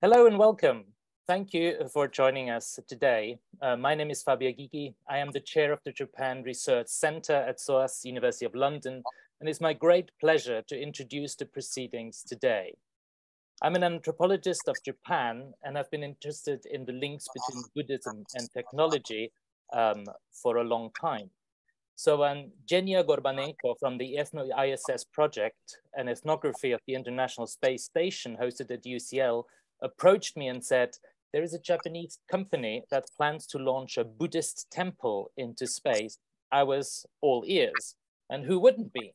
Hello and welcome. Thank you for joining us today. Uh, my name is Fabia Gigi. I am the chair of the Japan Research Center at SOAS, University of London, and it's my great pleasure to introduce the proceedings today. I'm an anthropologist of Japan and I've been interested in the links between Buddhism and technology um, for a long time. So um, Jenya Gorbanenko from the Ethno-ISS project, an ethnography of the International Space Station hosted at UCL, approached me and said, there is a Japanese company that plans to launch a Buddhist temple into space. I was all ears. And who wouldn't be?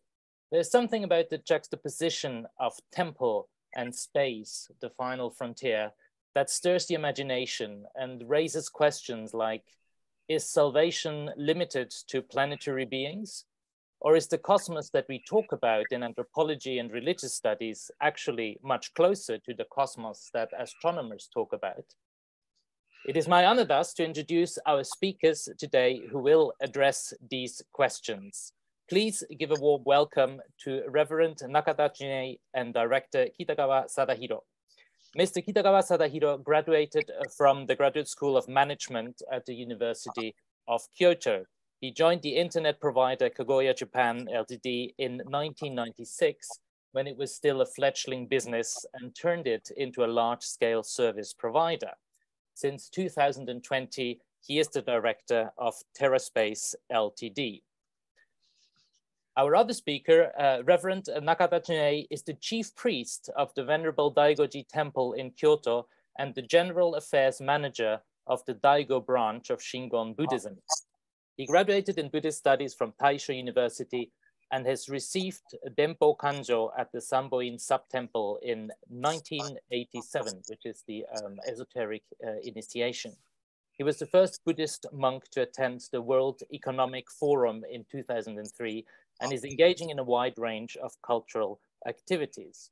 There's something about the juxtaposition of temple and space, the final frontier, that stirs the imagination and raises questions like is salvation limited to planetary beings? Or is the cosmos that we talk about in anthropology and religious studies actually much closer to the cosmos that astronomers talk about? It is my honor thus to introduce our speakers today who will address these questions. Please give a warm welcome to Reverend Nakata Chinei and Director Kitagawa Sadahiro. Mr. Kitagawa Sadahiro graduated from the Graduate School of Management at the University of Kyoto. He joined the internet provider Kagoya Japan Ltd. in 1996 when it was still a fledgling business and turned it into a large scale service provider. Since 2020, he is the director of TerraSpace Ltd. Our other speaker, uh, Reverend Nakata Chinei, is the chief priest of the Venerable Daigoji Temple in Kyoto and the general affairs manager of the Daigo branch of Shingon Buddhism. He graduated in Buddhist studies from Taisho University and has received Denpo Kanjo at the Samboin sub-temple in 1987, which is the um, esoteric uh, initiation. He was the first Buddhist monk to attend the World Economic Forum in 2003 and is engaging in a wide range of cultural activities.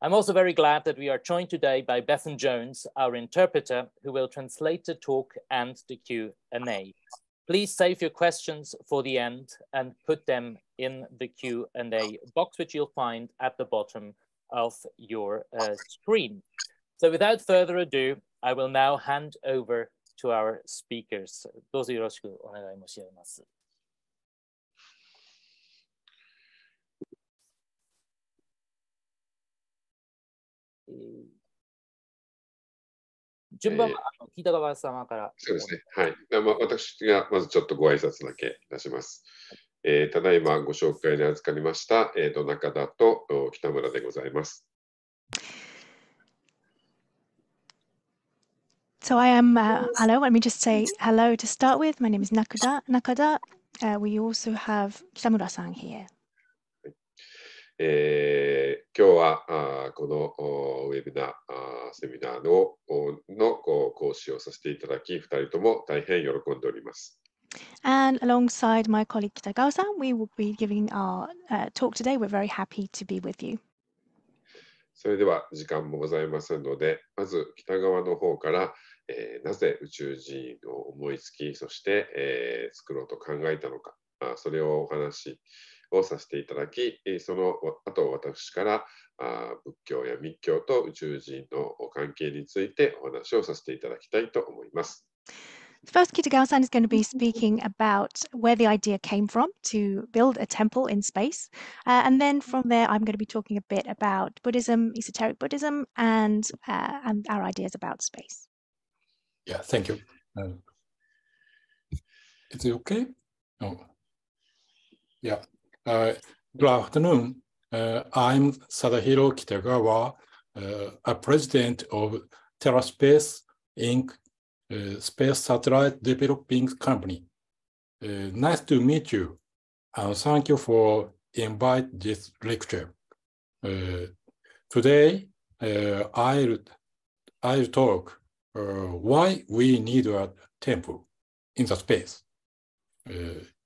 I'm also very glad that we are joined today by Bethan Jones, our interpreter, who will translate the talk and the Q&A. Please save your questions for the end and put them in the Q&A box, which you'll find at the bottom of your uh, screen. So without further ado, I will now hand over to our speakers. どうぞよろしくお願い申し上げます。えー順番は、えー、聞いた側様から。そうですね。はい。でまあ、私がまずちょっとご挨拶だけいたします。えー、ただいまご紹介で預かりました、えーと、と中田と北村でございます。So I am uh, hello. Let me just say hello to start with. My name is Nakada. Nakada. Uh, we also have Kitamura-san here. えー、今日はあこのウェビナーあセミナーのの講師をさせていただき、2人とも大変喜んでおります。And alongside my colleague Kitagawa-san, we will be giving our、uh, talk today. We're very happy to be with you. それでは時間もございませんので、まず北側の方から、えー、なぜ宇宙人を思いつき、そして、えー、作ろうと考えたのか、あそれをお話しをさせていただき、その後私から仏教や密教と宇宙人の関係についてお話をさせていただきたいと思います。First, Kitagawa-san is going to be speaking about where the idea came from to build a temple in space. Uh, and then from there, I'm going to be talking a bit about Buddhism, esoteric Buddhism, and, uh, and our ideas about space. Yeah, thank you. Uh, is it okay? No. Yeah, Uh, good afternoon. Uh, I'm Sadahiro Kitagawa, uh, a president of TerraSpace Inc., uh, space satellite developing company. Uh, nice to meet you, and uh, thank you for invite this lecture. today, I'll, I'll talk why we need a temple in the space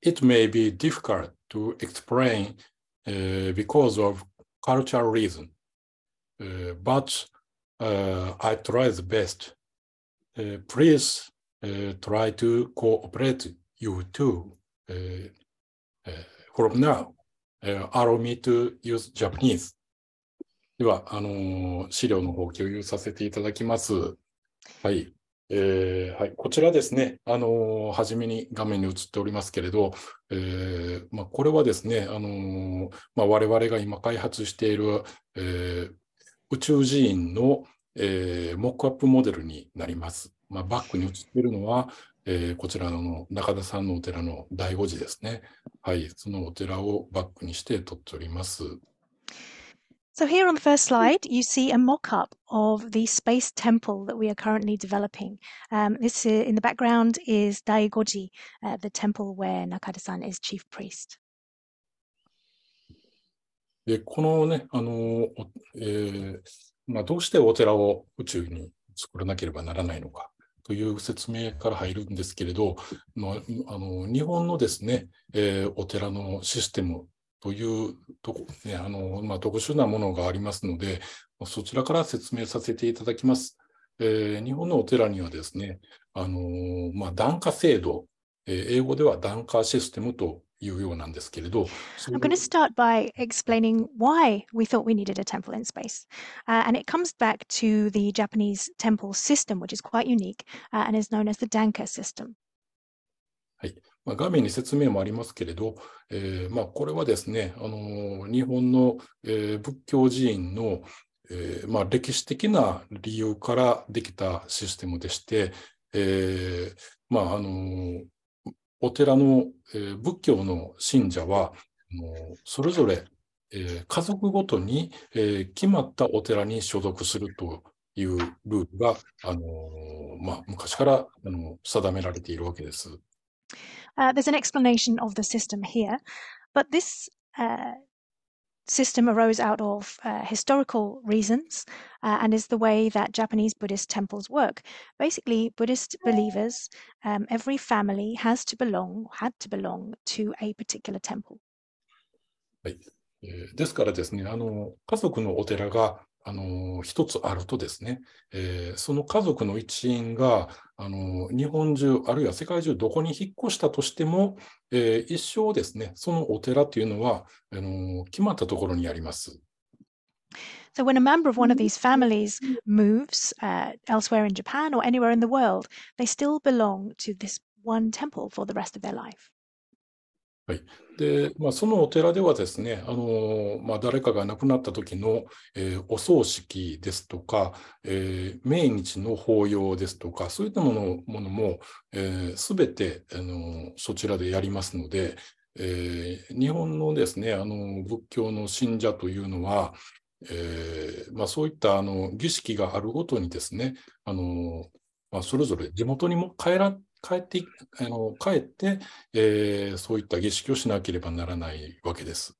it may be difficult to explain uh, because of cultural reason. Uh, but uh, I try the best. Uh, please uh, try to cooperate, you too. Uh, from now, allow me to use Japanese. では、あの資料の方を共有させていただきます。はい。えーはい、こちらですね、あのー、初めに画面に映っておりますけれど、えーまあ、これはですね、あのーまあ、我々が今開発している、えー、宇宙寺院の、えー、モックアップモデルになります。まあ、バックに映っているのは、えー、こちらの中田さんのお寺の醍醐寺ですね。はい、そのお寺をバックにして撮っております。So here on the first slide, you see a mock-up of the space temple that we are currently developing. Um, this is, in the background is Daigoji, uh, the temple where Nakata-san is chief priest. でこのね、あのえーまあ、どうしてお寺を宇宙に作らなければならないのかという説明から入るんですけれど、のあの日本のですね、えー、お寺のシステムというとこ、ねあのまあ、特殊なものがありますので、そちらから説明させていただきます。えー、日本のお寺にはですね、あのー、まあ、檀家制度、えー、英語では檀家システムというようなんですけれど。I'm going to start by explaining why we thought we needed a temple in space.、Uh, and it comes back to the Japanese temple system, which is quite unique、uh, and is known as the Danka system. はい。まあ、画面に説明もありますけれど、えー、まあ、これはですね、あの日本の、えー、仏教寺院の、えー、まあ、歴史的な理由からできたシステムでして、えまああのお寺の、え仏教の信者はあのそれぞれ、え家族ごとに、え決まったお寺に所属するというルールが、あのまあ、昔からあの定められているわけです。Uh, there's an explanation of the system here, but this uh, system arose out of uh, historical reasons uh, and is the way that Japanese Buddhist temples work. Basically, Buddhist believers, um, every family has to belong, had to belong to a particular temple. はい、えー、ですからですね、あの家族のお寺があの一つあるとですね、えー、その家族の一員があの日本中、あるいは世界中どこに引っ越したとしても、えー、一生ですね、そのお寺というのはあの決まったところにあります。So, when a member of one of these families moves uh, elsewhere in Japan or anywhere in the world, they still belong to this one temple for the rest of their life. はいでまあ、そのお寺ではですね、あのまあ、誰かが亡くなった時の、えー、お葬式ですとか、えー、命日の法要ですとか、そういったものものも、えー、全て、あのそちらでやりますので、えー、日本のですね、あの仏教の信者というのは、えーまあ、そういったあの儀式があるごとにですね、あのまあ、それぞれ地元にも帰ら帰ってあの帰って、えー、そういった儀式をしなければならないわけです。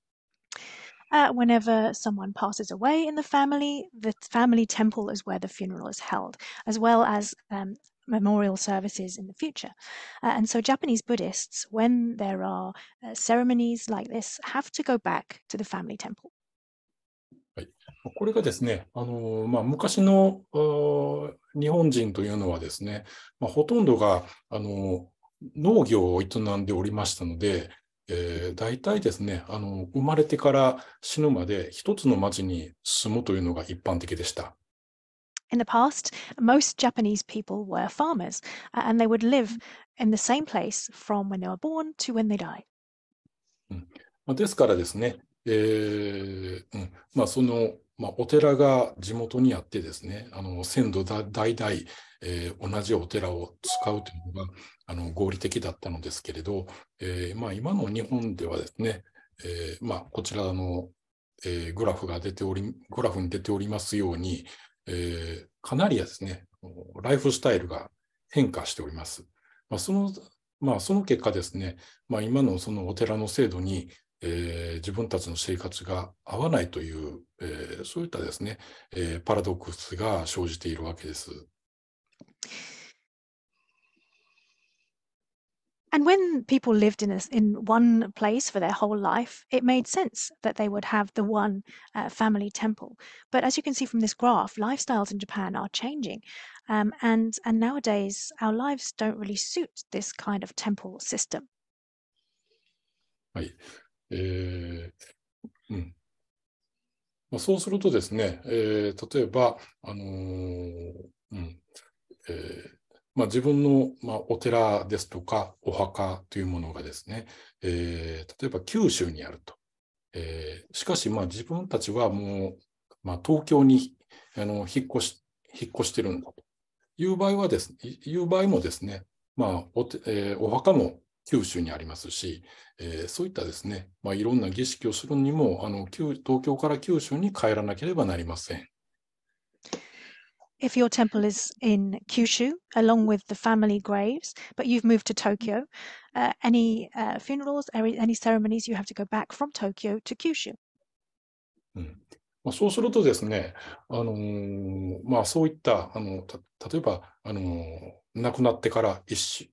Uh, whenever someone passes away in the family, the family temple is where the funeral is held, as well as um, memorial services in the future. Uh, and so Japanese Buddhists, when there are uh, ceremonies like this, have to go back to the family temple. はい、これがですね、あのまあ、昔の日本人というのはですね、まあ、ほとんどがあの農業を営んでおりましたので、えー、大体ですねあの生まれてから死ぬまで一つの町に住むというのが一般的でした。In the past, most Japanese people were farmers, and they would live in the same place from when they were born to when they die. d ですからですね、えーうんまあ、そのまあ、お寺が地元にあってですね、あの先祖代々、えー、同じお寺を使うというのがあの合理的だったのですけれど、えー、まあ、今の日本ではですね、えー、まあ、こちらの、えグラフが出ており、グラフに出ておりますように、えかなりですね、ライフスタイルが変化しております。まあ、そのまあ、その結果ですね、まあ、今のそのお寺の制度にえー、自分たちの生活が合わないという、えー、そういったですね、えー、パラドックスが生じているわけです。And when people lived in, a, in one place for their whole life, it made sense that they would have the one uh, family temple. But as you can see from this graph, lifestyles in Japan are changing. Um, and, and nowadays, our lives don't really suit this kind of temple system. はいえーうんまあ、そうするとですね、えー、例えば、あのー、うんえーまあ、自分の、まあ、お寺ですとかお墓というものがですね、えー、例えば九州にあると。えー、しかし、まあ、自分たちはもう、まあ、東京にあの引っ越し引っ越してるんだという場合はです、ね、いう場合もですね、まあおてえー、お墓も九州にありますし、えー、そういったですね、まあ、いろんな儀式をするにもあの東京から九州に帰らなければなりません。If your temple is in Kyushu, along with the family graves, but you've moved to Tokyo, uh, any uh, funerals, any ceremonies, you have to go back from Tokyo to Kyushu. うんまあ、そうするとですね、あのー、まあ、そういったあのた例えば、あのー、亡くなってから 1,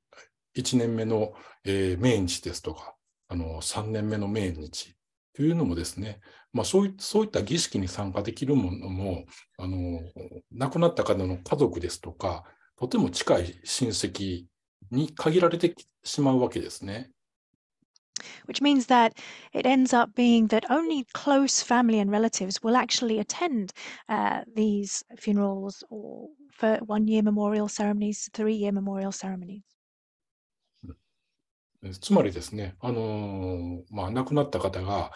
1年目の、えー、命日ですとか、あの3年目の命日というのもですね、まあ、そういった儀式に参加できるものもあの亡くなった方の家族ですとかとても近い親戚に限られてしまうわけですね。Which means that it ends up being that only close family and relatives will actually attend uh, these funerals or for one year memorial ceremonies, three year memorial ceremonies. つまりですね、あのまあ、亡くなった方が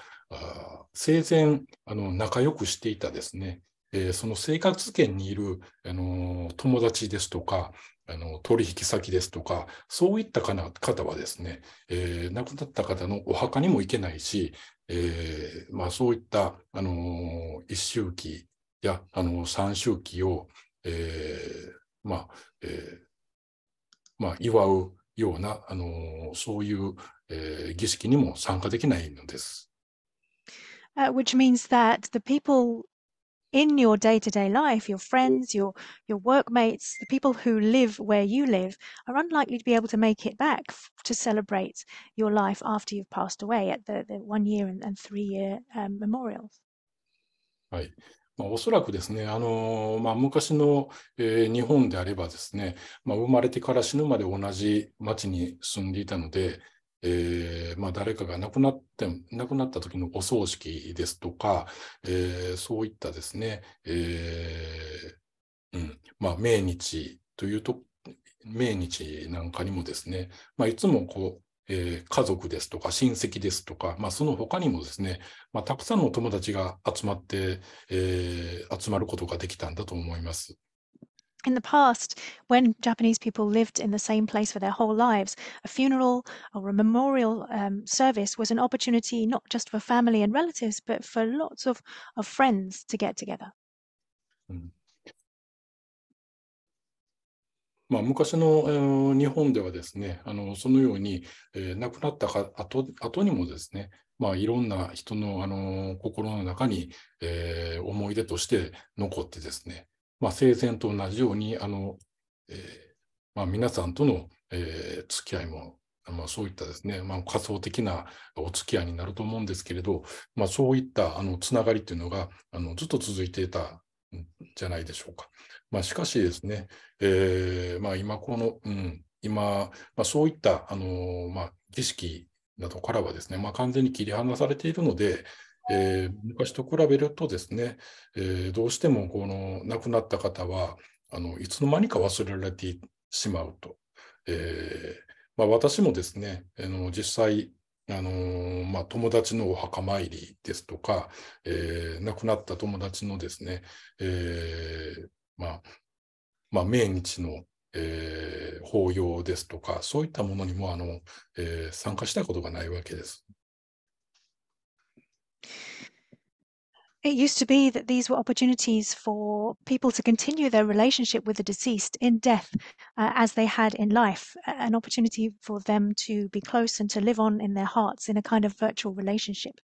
生前あの仲良くしていたですね、えー、その生活圏にいる、あの友達ですとか、あの取引先ですとか、そういったかな方はですね、えー、亡くなった方のお墓にも行けないし、えー、まあ、そういった、あの一周期や、あの三周期を、えまあえまあ、祝う which means that the people in your day to day life, your friends, your, your workmates, the people who live where you live, are unlikely to be able to make it back to celebrate your life after you've passed away at the, the one year and, and three year um, memorials. はいまあ、おそらくですね、あのまあ、昔の、えー、日本であればですね、まあ、生まれてから死ぬまで同じ町に住んでいたので、えーまあ、誰かが亡くなって亡くなった時のお葬式ですとか、えー、そういったですね、えーうんまあ、命日というと命日なんかにもですね、まあ、いつもこえー、家族ですとか親戚ですとか、まあ、その他にもですね、まあ、たくさんの友達が集まって、えー、集まることができたんだと思います。In the past, when Japanese people lived in the same place for their whole lives, a funeral or a memorial um, service was an opportunity not just for family and relatives, but for lots of, of friends to get together. うんまあ、昔の、日本ではですねあのそのように、えー、亡くなったあ後後にもですね、まあ、いろんな人の、あの心の中に、えー、思い出として残ってですね、まあ、生前と同じようにあの、えーまあ、皆さんとの、えー、付き合いも、まあ、そういったですね、まあ、仮想的なお付き合いになると思うんですけれど、まあ、そういったあのつながりというのがあのずっと続いていたじゃないでしょうか。まあ、しかしですね、えーまあ、今この、うん、今、まあ、そういった、あのー、まあ、儀式などからはですね、まあ、完全に切り離されているので、えー、昔と比べるとですね、えー、どうしてもこの亡くなった方はあのいつの間にか忘れられてしまうと。えーまあ、私もですね、あの実際あのー、まあ、友達のお墓参りですとか、えー、亡くなった友達のですね、えー、まあ、まあ、命日の、え法要ですとか、そういったものにもあの、え参加したことがないわけです。It used to be that these were opportunities for people to continue their relationship with the deceased in death uh, as they had in life, an opportunity for them to be close and to live on in their hearts in a kind of virtual relationship.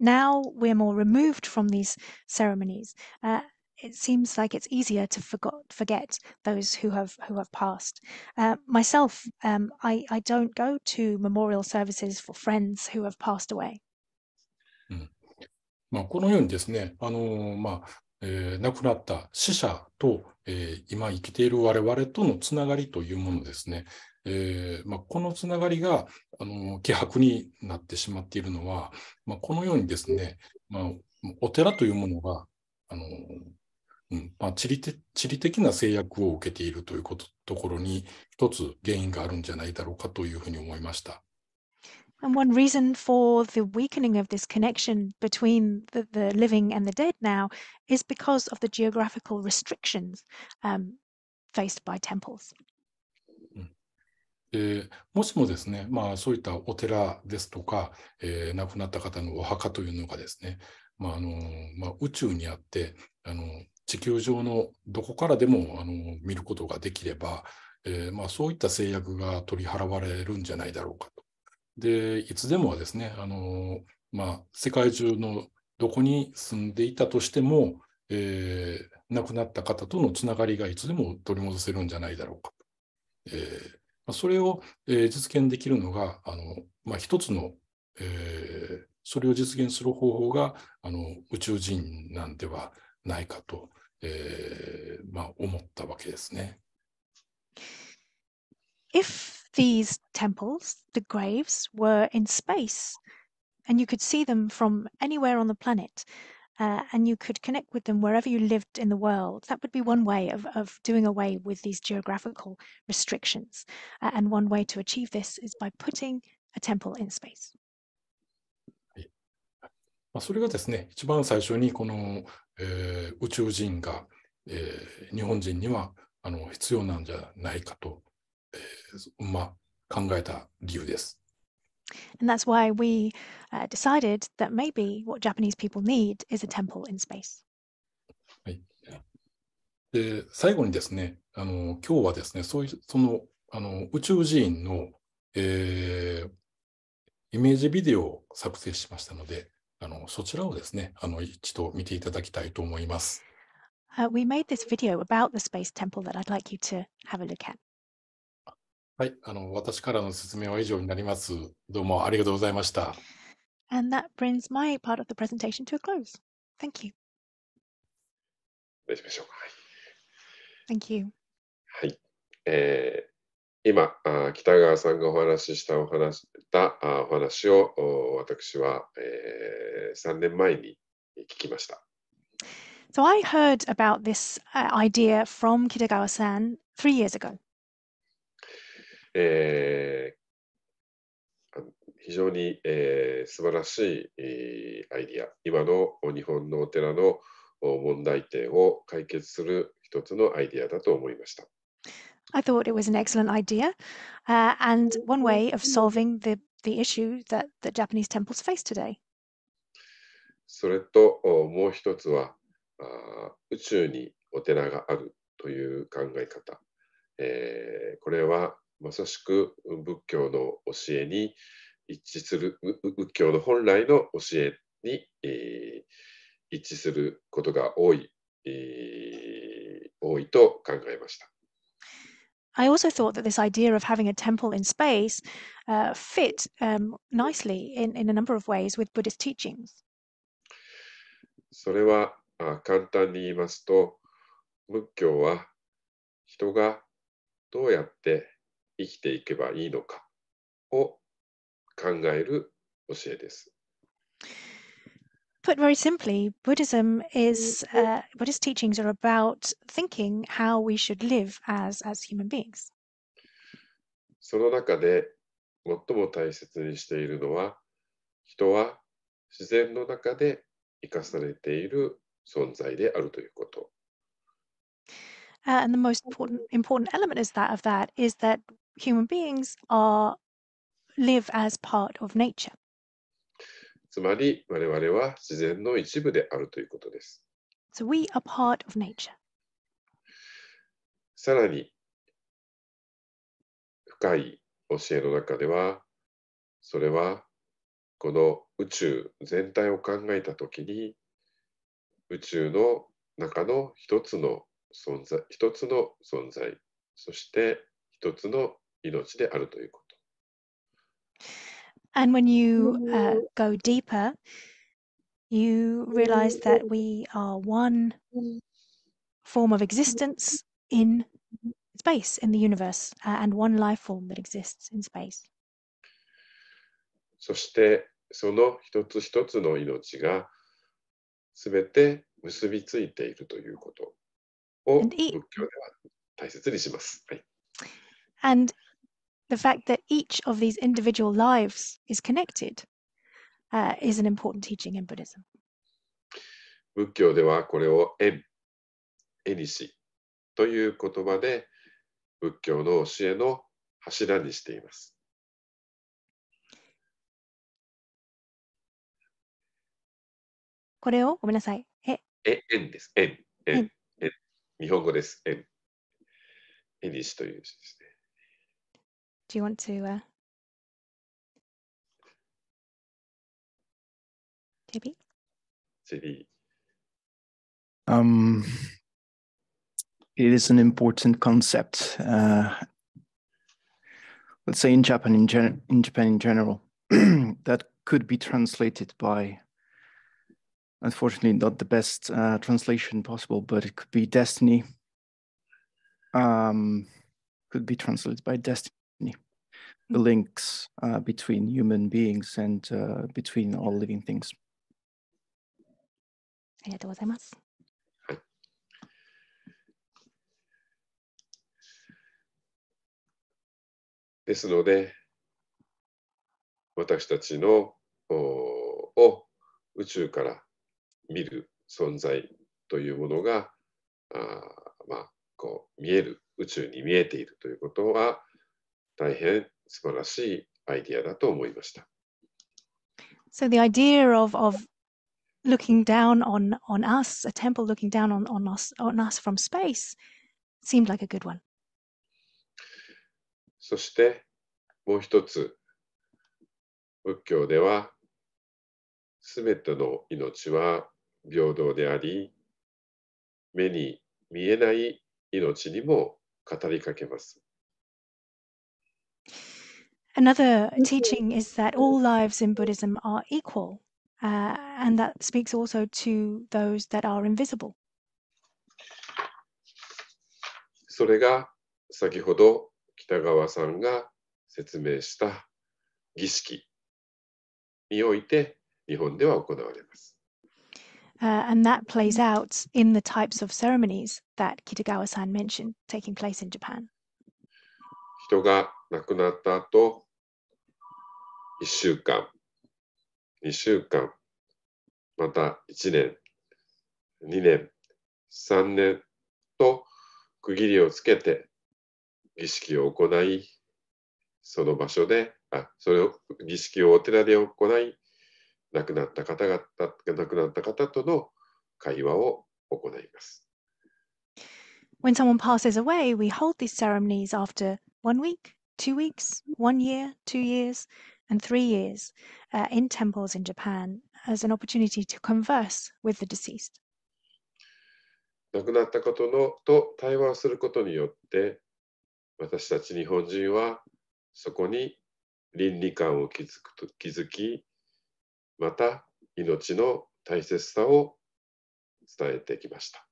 Now we're more removed from these ceremonies. Uh, it seems like it's easier to forgot, forget those who have who have passed. Uh, myself, um, I, I don't go to memorial services for friends who have passed away. Mm. まあ、このようにですね、あのまあえー、亡くなった死者と、えー、今生きている我々とのつながりというものですね、えーまあ、このつながりが、あの希薄になってしまっているのは、まあ、このようにですね、まあ、お寺というものが、あのうんまあ、地理地理的な制約を受けているということところに一つ原因があるんじゃないだろうかというふうに思いました。And one reason for the weakening of this connection between the, the living and the dead now is because of the geographical restrictions um, faced by temples. えー、もしもですね、まあ、そういったお寺ですとか、えー、亡くなった方のお墓というのがですね、まああのまあ、宇宙にあってあの地球上のどこからでもあの見ることができれば、えーまあ、そういった制約が取り払われるんじゃないだろうかで、いつでもはですね、あのまあ、世界中のどこに住んでいたとしても、えー、亡くなった方とのつながりがいつでも取り戻せるんじゃないだろうか。えーまあ、それを、えー、実現できるのが、あのまあ、一つの、えー、それを実現する方法があの宇宙人なんではないかと、えーまあ、思ったわけですね。If these temples, the graves, were in space, and you could see them from anywhere on the planet. Uh, and you could connect with them wherever you lived in the world. That would be one way of, of doing away with these geographical restrictions. Uh, and one way to achieve this is by putting a temple in space. まあ、それがですね、一番最初にこの、えー、宇宙人が、えー、日本人にはあの必要なんじゃないかとまあ、考えた理由です。And that's why we decided that maybe what Japanese people need is a temple in space. はい。で、最後にですね、あの今日はですね、そういうそのあの宇宙寺院の、えー、イメージビデオを作成しましたので、あのそちらをですね、あの一度見ていただきたいと思います。Uh, we made this video about the space temple that I'd like you to have a look at. はい、あの私からの説明は以上になります。どうもありがとうございました。And that brings my part of the presentation to a close. Thank you. 大丈夫でしょうか。はい、Thank you. はい。えー今、北川さんがお話ししたお話たお話を私は、えー、3年前に聞きました。So I heard about this idea from Kitagawa-san three years ago. えー、非常に、えー、素晴らしい、えー、アイディア今の日本のお寺の問題点を解決する一つのアイディアだと思いました。I thought it was an excellent idea uh, and one way of solving the, the issue that, t h a Japanese temples face today. それともう一つはあ宇宙にお寺があるという考え方、えー、これはまさしく仏教の教えに一致する仏教の本来の教えに、えー、一致することが多い、えー、多いと考えました。I also thought that this idea of having a temple in space uh, fit um, nicely in, in a number of ways with Buddhist teachings. それは簡単に言いますと、仏教は人がどうやって生きていけばいいのかを考える教えです。Put very simply, Buddhism is uh, Buddhist teachings are about thinking how we should live as as human beings. その中で最も大切にしているのは人は自然の中で生かされている存在であるということ。Uh, and the most important, important element is that of that is that human beings are live as part of nature. つまり我々は自然の一部であるということです。So we are part of nature. さらに深い教えの中ではそれはこの宇宙全体を考えたときに宇宙の中の一つの存在一つの存在そして一つの命であるということ。And when you uh, go deeper, you realize that we are one form of existence in space, in the universe, and one life form that exists in space. そしてその一つ一つの命がすべて結びついているということを仏教では大切にします。はい。And the fact that each of these individual lives is connected uh, is an important teaching in Buddhism. 仏教ではこれを縁、縁にしという言葉で仏教の教えの柱にしています。これをごめんなさい。え、え縁です。縁。縁。縁日本語です。縁。縁にしという字です。Do you want to? Uh... JB? Um, it is an important concept. Uh, let's say in Japan in, gen- in Japan in general, that could be translated by, unfortunately, not the best uh, translation possible, but it could be destiny. Um, could be translated by destiny links uh, between human beings and uh, between all living things. ありがとうございます。ですので、私たちのおを宇宙から見る存在というものが、あまあ、こう見える、宇宙に見えているということは、大変素晴らしいアイディアだと思いました。So the idea of, of looking down on, on us, a temple looking down on, on, us, on us from space, seemed like a good one. そしてもう一つ、仏教では、すべての命は平等であり、目に見えない命にも語りかけます。Another mm-hmm. teaching is that all lives in Buddhism are equal, uh, and that speaks also to those that are invisible. それが先ほど北川さんが説明した儀式において日本では行われます。Uh, and that plays out in the types of ceremonies that Kitagawa-san mentioned taking place in Japan. 人が亡くなった後1週間、2週間、また1年、2年、3年と区切りをつけて儀式を行い、その場所で、あそれを儀式をお寺で行い、亡くなった方々、亡くなった方との会話を行います。When someone passes away, we hold these ceremonies after one week, two weeks, one year, two years, and three years uh, in temples in Japan as an opportunity to converse with the deceased. 亡くなったことのと対話をすることによって私たち日本人はそこに倫理観を築くと気づきまた命の大切さを伝えてきました。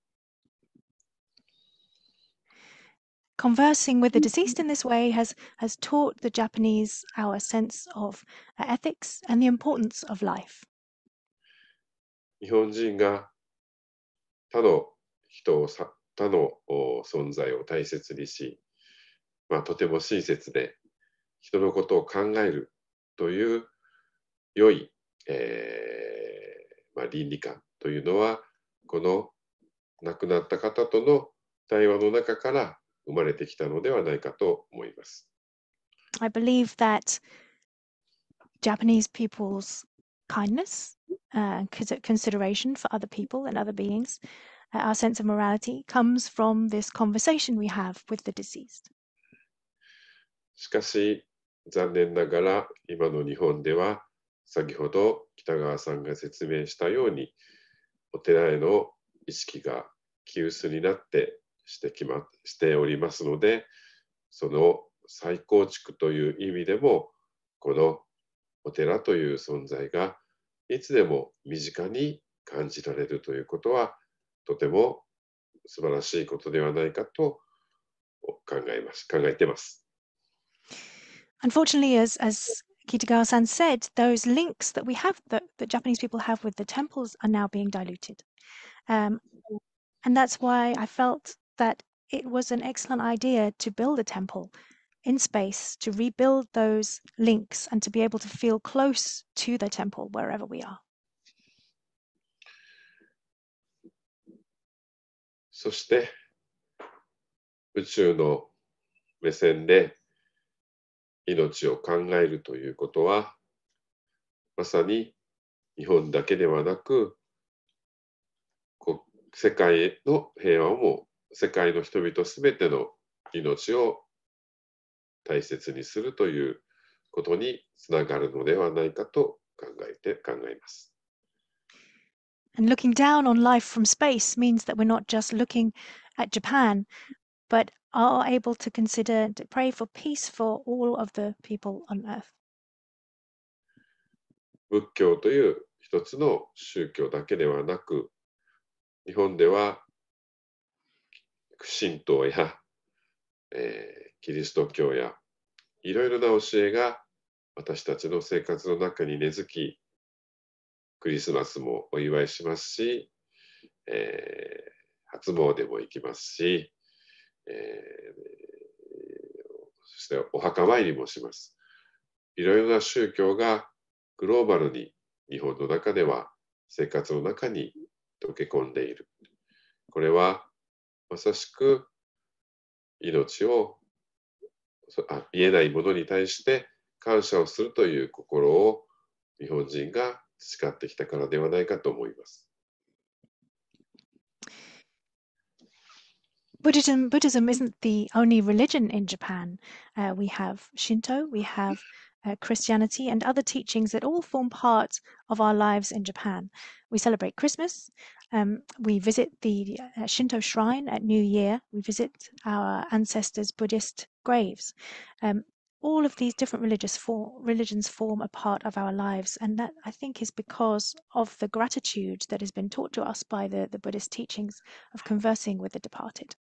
conversing with the deceased in this way has, has taught the Japanese our sense of ethics and the importance of life. 日本人が他の人をさ他の存在を大切にし、まあ、とても親切で人のことを考えるという良い、えーまあ、倫理観というのはこの亡くなった方との対話の中から生まれてきたのではないかと思います。I believe that Japanese people's kindness, uh, consideration for other people and other beings, uh, our sense of morality comes from this conversation we have with the deceased. しかし、残念ながら今の日本では、先ほど北川さんが説明したように、お寺への意識が急須になってしてきましておりますのでその再構築という意味でもこのお寺という存在がいつでも身近に感じられるということはとても素晴らしいことではないかと考えます考えてます。Unfortunately, as, as Kitagawa-san said, those links that we have, that, that Japanese people have with the temples are now being diluted. Um, and that's why I felt that it was an excellent idea to build a temple in space, to rebuild those links and to be able to feel close to the temple wherever we are. そして宇宙の目線で命を考えるということはまさに日本だけではなく世界の平和も世界の人々すべての命を大切にするということにつながるのではないかと考えて考えます。And looking down on life from space means that we're not just looking at Japan, but are able to consider to pray for peace for all of the people on earth. 仏教という一つの宗教だけではなく、日本では神道や、えー、キリスト教やいろいろな教えが私たちの生活の中に根付きクリスマスもお祝いしますし、えー、初詣も行きますし、えー、そしてお墓参りもします。いろいろな宗教がグローバルに日本の中では生活の中に溶け込んでいる。これはまさしく命をあ見えないものに対して感謝をするという心を日本人が培ってきたからではないかと思います。Buddhism, Buddhism isn't the only religion in Japan. Uh, we have Shinto, we have uh, Christianity, and other teachings that all form part of our lives in Japan. We celebrate Christmas, um, we visit the uh, Shinto shrine at New Year, we visit our ancestors' Buddhist graves. Um, all of these different religious for, religions form a part of our lives, and that I think is because of the gratitude that has been taught to us by the, the Buddhist teachings of conversing with the departed.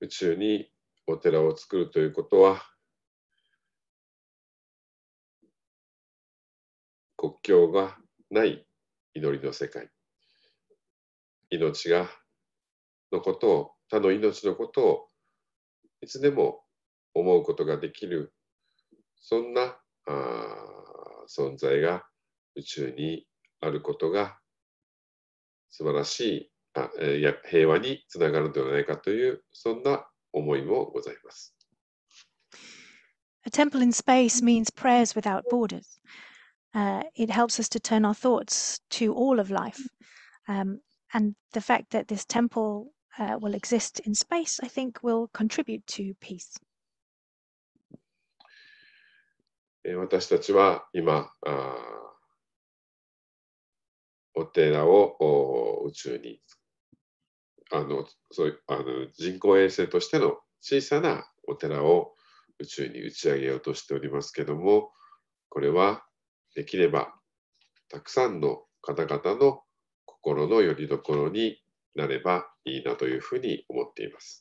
宇宙にお寺を作るということは国境がない祈りの世界命がのことを他の命のことをいつでも思うことができるそんな存在が宇宙にあることが素晴らしいあ、平和につながるのではないかというそんな思いもございます。A temple in space means prayers without borders. Uh, it helps us to turn our thoughts to all of life. Um, and the fact that this temple uh, will exist in space, I think, will contribute to peace. 私たちは今、あお寺を宇宙にあのそうあの人工衛星としての小さなお寺を宇宙に打ち上げようとしておりますけどもこれはできればたくさんの方々の心の拠り所になればいいなというふうに思っています。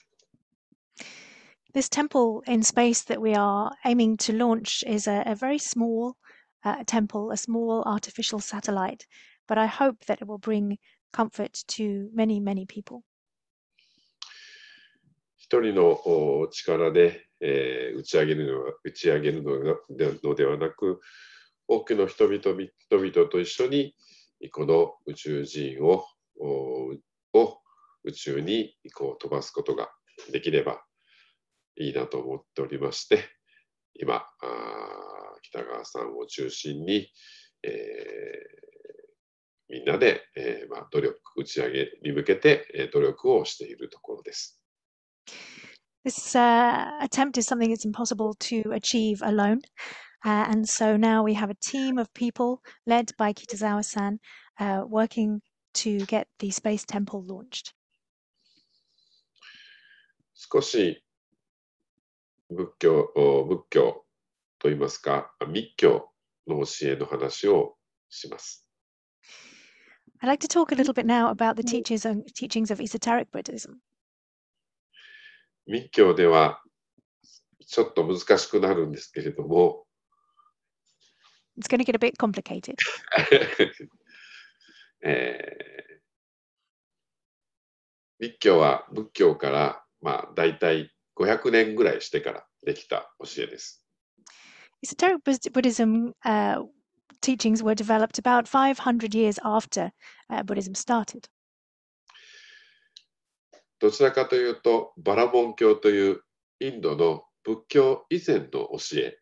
This temple in space that we are aiming to launch is a, a very small uh, temple, a small artificial satellite, but I hope that it will bring comfort to many, many people. 一人の力で、えー、打ち上げるのは打ち上げるのではなく多くの人々人々と一緒にこの宇宙人をを宇宙にこう飛ばすことができればいいなと思っておりまして今北川さんを中心に、えー、みんなで、えーまあ、努力打ち上げに向けて、えー、努力をしているところです。This uh, attempt is something that's impossible to achieve alone. Uh, and so now we have a team of people led by Kitazawa-san uh, working to get the space temple launched. 少し仏教,仏教といいますか密教の教えの話をします。I'd like to talk a little bit now about the mm. teachings, teachings of esoteric Buddhism. 密教ではちょっと難しくなるんですけれども。It's going to get a bit complicated. ー、密教は仏教から、まあ、大体500年ぐらいしてからできた教えです。Esoteric Buddhism、uh, teachings were developed about 500 years after、uh, Buddhism started. どちらかというとバラモン教というインドの仏教以前の教え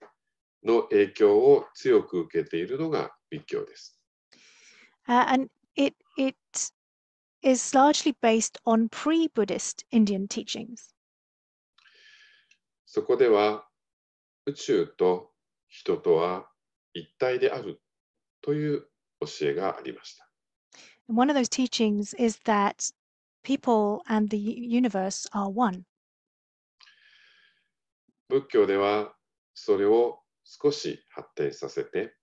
の影響を強く受けているのが密教です。Uh, and it, it is largely based on pre-Buddhist Indian teachings. そこでは宇宙と人とは一体であるという教えがありました。And one of those teachings is that people and the universe are one. 仏教ではそれを少し発展させて、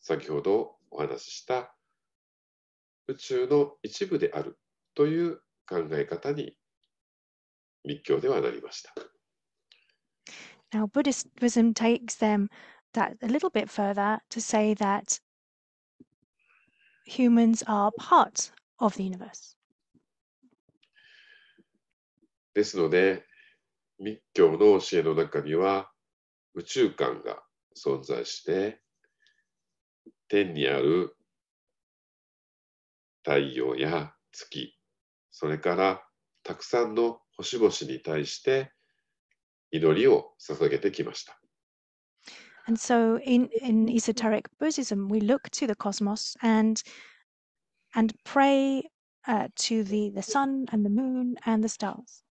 先ほどお話しした宇宙の一部であるという考え方に密教ではなりました。Now, Buddhism takes them that a little bit further to say that humans are part of the universe. ですので、密教の教えの中には宇宙観が存在して、天にある太陽や月、それからたくさんの星々に対して祈りを捧げてきました。And so in, in esoteric Buddhism, we look to the cosmos and and pray uh, to the, the sun and the moon and the stars.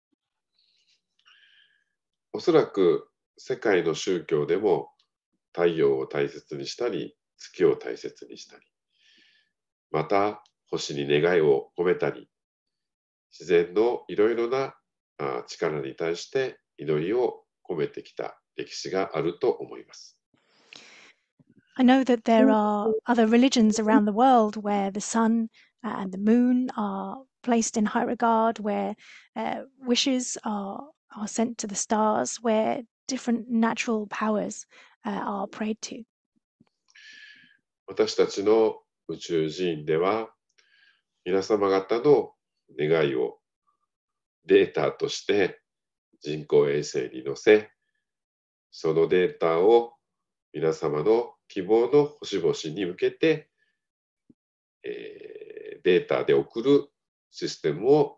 おそらく世界の宗教でも太陽を大切にしたり月を大切にしたりまた星に願いを込めたり自然のいろいろな力に対して祈りを込めてきた歴史があると思います。I know that there mm. are other religions around the world where the sun uh, and the moon are placed in high regard, where uh, wishes are, are sent to the stars, where different natural powers uh, are prayed to. 私たちの宇宙寺院では皆様方の願いをデータとして人工衛星に載せそのデータを皆様の希望の星々に向けて、えー、データで送るシステムを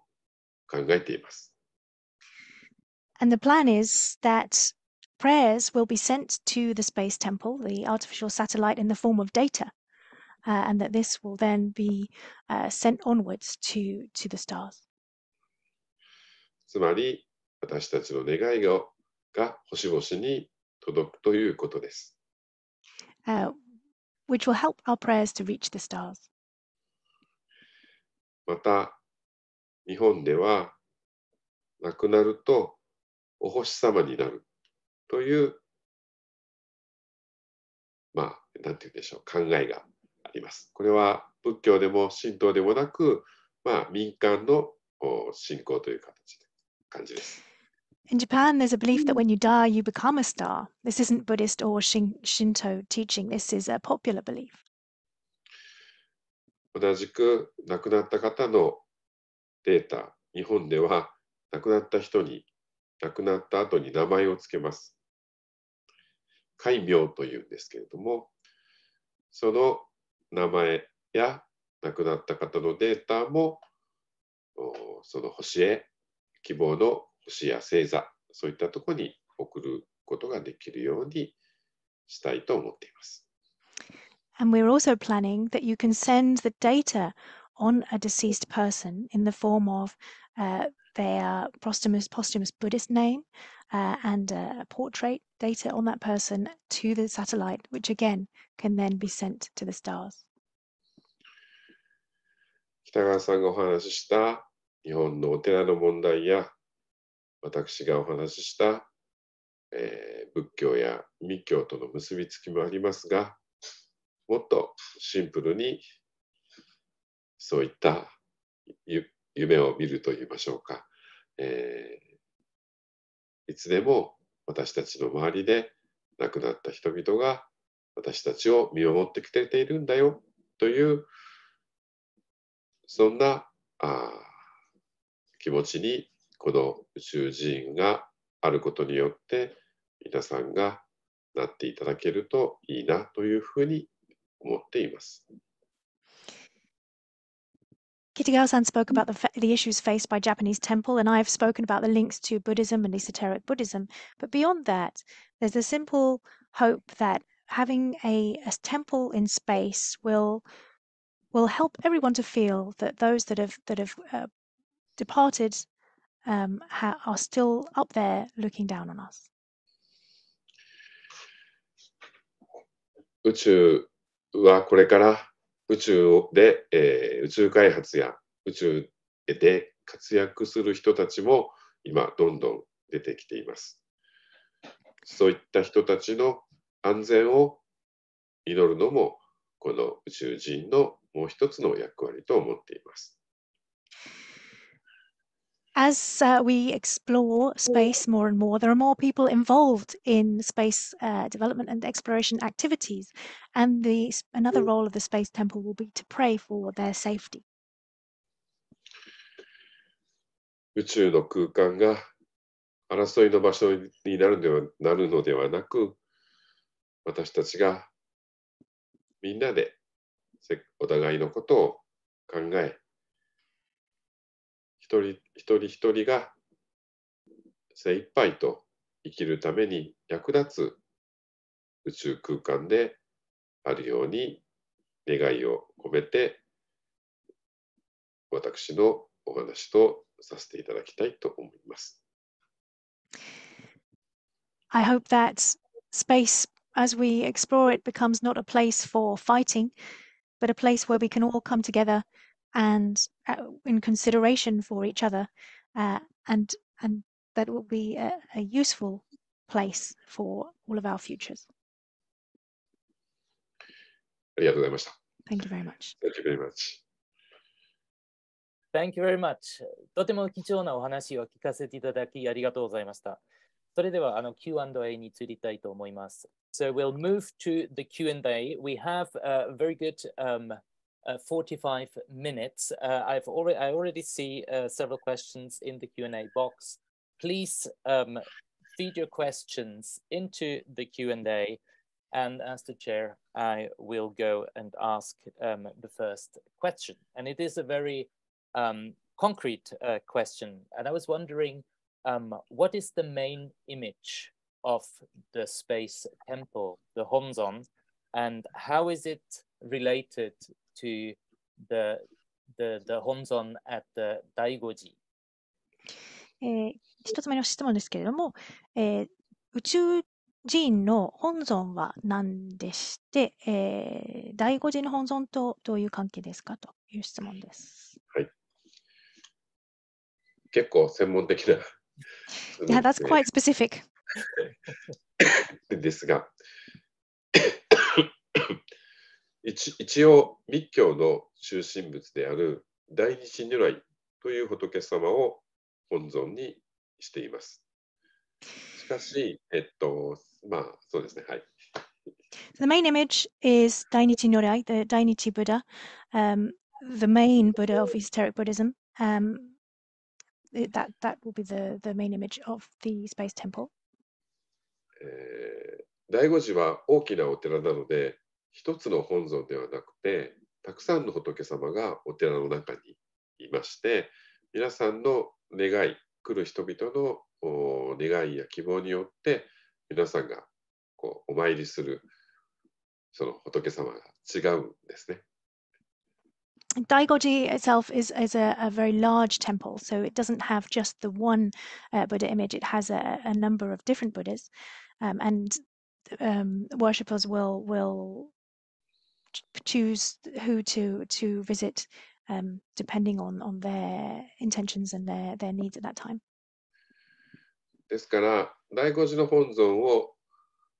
考えています。And the plan is that prayers will be sent to the space temple, the artificial satellite, in the form of data, uh, and that this will then be uh, sent onwards to, to the stars. つまり、私たちの願いが星々に届くということです。uh, which will help our prayers to reach the stars. また、日本では亡くなるとお星様になるという、まあ、なんて言うんでしょう、考えがあります。これは仏教でも神道でもなく、まあ、民間の信仰という形で感じです。In Japan, there's a belief that when you die, you become a star. This isn't Buddhist or Shinto teaching, this is a popular belief. 同じく亡くなった方のデータ、日本では亡くなった人に亡くなった後に名前をつけます。戒名というんですけれども、その名前や亡くなった方のデータもその星へ希望の市や星座、そういったところに送ることができるようにしたいと思っています。And we're also planning that you can send the data on a deceased person in the form of uh, their posthumous, posthumous Buddhist name uh, and uh, portrait data on that person to the satellite, which again can then be sent to the stars. 北川さんがお話しした日本のお寺の問題や私がお話しした、えー、仏教や密教との結びつきもありますがもっとシンプルにそういった夢を見るといいましょうか、えー、いつでも私たちの周りで亡くなった人々が私たちを見守ってくれているんだよというそんなあ気持ちにこの宇宙寺院があることによって皆さんがなっていただけるといいなというふうに思っています。Kitagawa-san spoke about the, the, issues faced by Japanese temple, and I have spoken about the links to Buddhism and esoteric Buddhism. But beyond that, there's a simple hope that having a, a temple in space will will help everyone to feel that those that have that have uh, departed um, ha- are still up there looking down on us. 宇宙はこれから宇宙で、えー、宇宙開発や宇宙で活躍する人たちも今どんどん出てきています。そういった人たちの安全を祈るのもこの宇宙人のもう一つの役割と思っています。as uh, we explore space more and more, there are more people involved in space uh, development and exploration activities. And the, another mm. role of the Space Temple will be to pray for their safety. 宇宙の空間が争いの場所になるではなるのではなく、私たちがみんなでお互いのことを考え、一人一人一人が精一杯と生きるために役立つ宇宙空間であるように願いを込めて私のお話とさせていただきたいと思います。I hope that space as we explore it becomes not a place for fighting, but a place where we can all come together and uh, in consideration for each other, uh, and and that will be a, a useful place for all of our futures. Thank you very much. Thank you very much. Thank you very much. とても貴重なお話を聞かせていただきありがとうございました。それではあの Q&A に移りたいと思います。So we'll move to the Q&A. We have a very good、um, uh, 45 minutes. Uh, I've already I already see uh, several questions in the Q&A box. Please um, feed your questions into the Q&A. And as the chair, I will go and ask um, the first question. And it is a very um, concrete uh, question. And I was wondering, um, what is the main image of the space temple, the Homzon, and how is it related to the the the Honzon at the Daigoji? えー、一つ目の質問ですけれども、えー、宇宙寺院の本尊は何でして、えー、第五寺の本尊とどういう関係ですかという質問です。はい、結構専門的な。yeah, that's quite specific. ですが、一一応密教の中心物である大日如来という仏様を本尊にしています。しかし、えっと、まあそうですね、はい。The main image is 大日 i n i c h i n o the d a Buddha, um, the main Buddha of esoteric Buddhism. Um, that, that will be the, the main image of the space temple. えー、醍醐寺は大きなお寺なので、一つの本尊ではなくてたくさんの仏様がお寺の中にいまして皆さんの願い来る人々の願いや希望によって皆さんがこうお参りするその仏様が違うんですね。Daigoji itself is, is a, a, very large temple, so it doesn't have just the one uh, Buddha image, it has a, a number of different Buddhas. Um, and um, worshippers will will choose who to to visit um, depending on on their intentions and their their needs at that time. ですから第五次の本尊を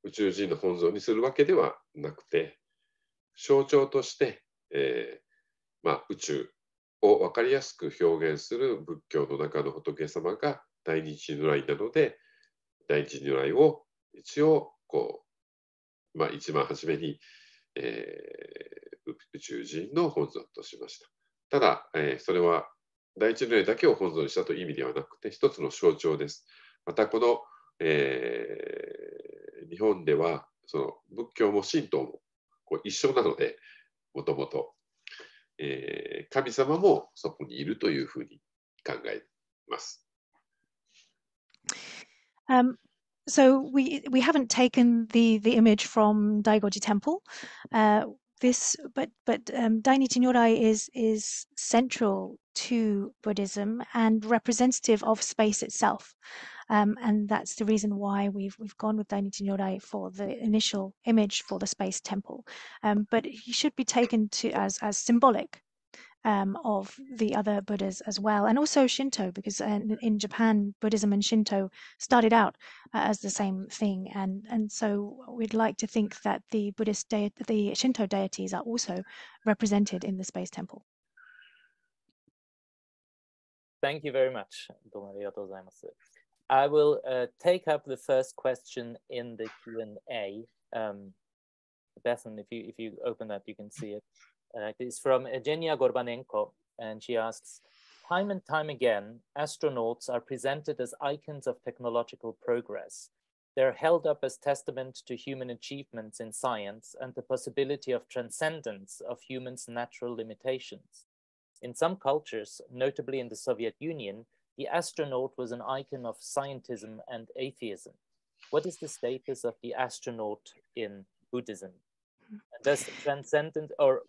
宇宙人の本尊にするわけではなくて象徴として、えーまあ、宇宙を分かりやすく表現する仏教の中の仏様が第二如来なので第一如来を一応こう、まあ、一番初めに、えー、宇宙人の本尊としました。ただ、えー、それは第一類だけを本尊にしたという意味ではなくて、一つの象徴です。また、この、えー、日本では、その仏教も神道もこう一緒なので、もともと、え神様もそこにいるというふうに考えます。Um, so we we haven't taken the the image from Daigoji Temple. Uh, this, but but um, Dainichi Nyorai is is central to Buddhism and representative of space itself, um, and that's the reason why we've we've gone with Dainichi Nyorai for the initial image for the space temple. Um, but he should be taken to as as symbolic um, of the other Buddhas as well, and also Shinto, because uh, in Japan, Buddhism and Shinto started out uh, as the same thing, and and so we'd like to think that the Buddhist de- the Shinto deities are also represented in the space temple. Thank you very much. I will uh, take up the first question in the Q and A. Um, Bethan, if you if you open that, you can see it. Uh, it's from Eugenia Gorbanenko, and she asks, time and time again, astronauts are presented as icons of technological progress. They're held up as testament to human achievements in science and the possibility of transcendence of humans' natural limitations. In some cultures, notably in the Soviet Union, the astronaut was an icon of scientism and atheism. What is the status of the astronaut in Buddhism? Does transcendence or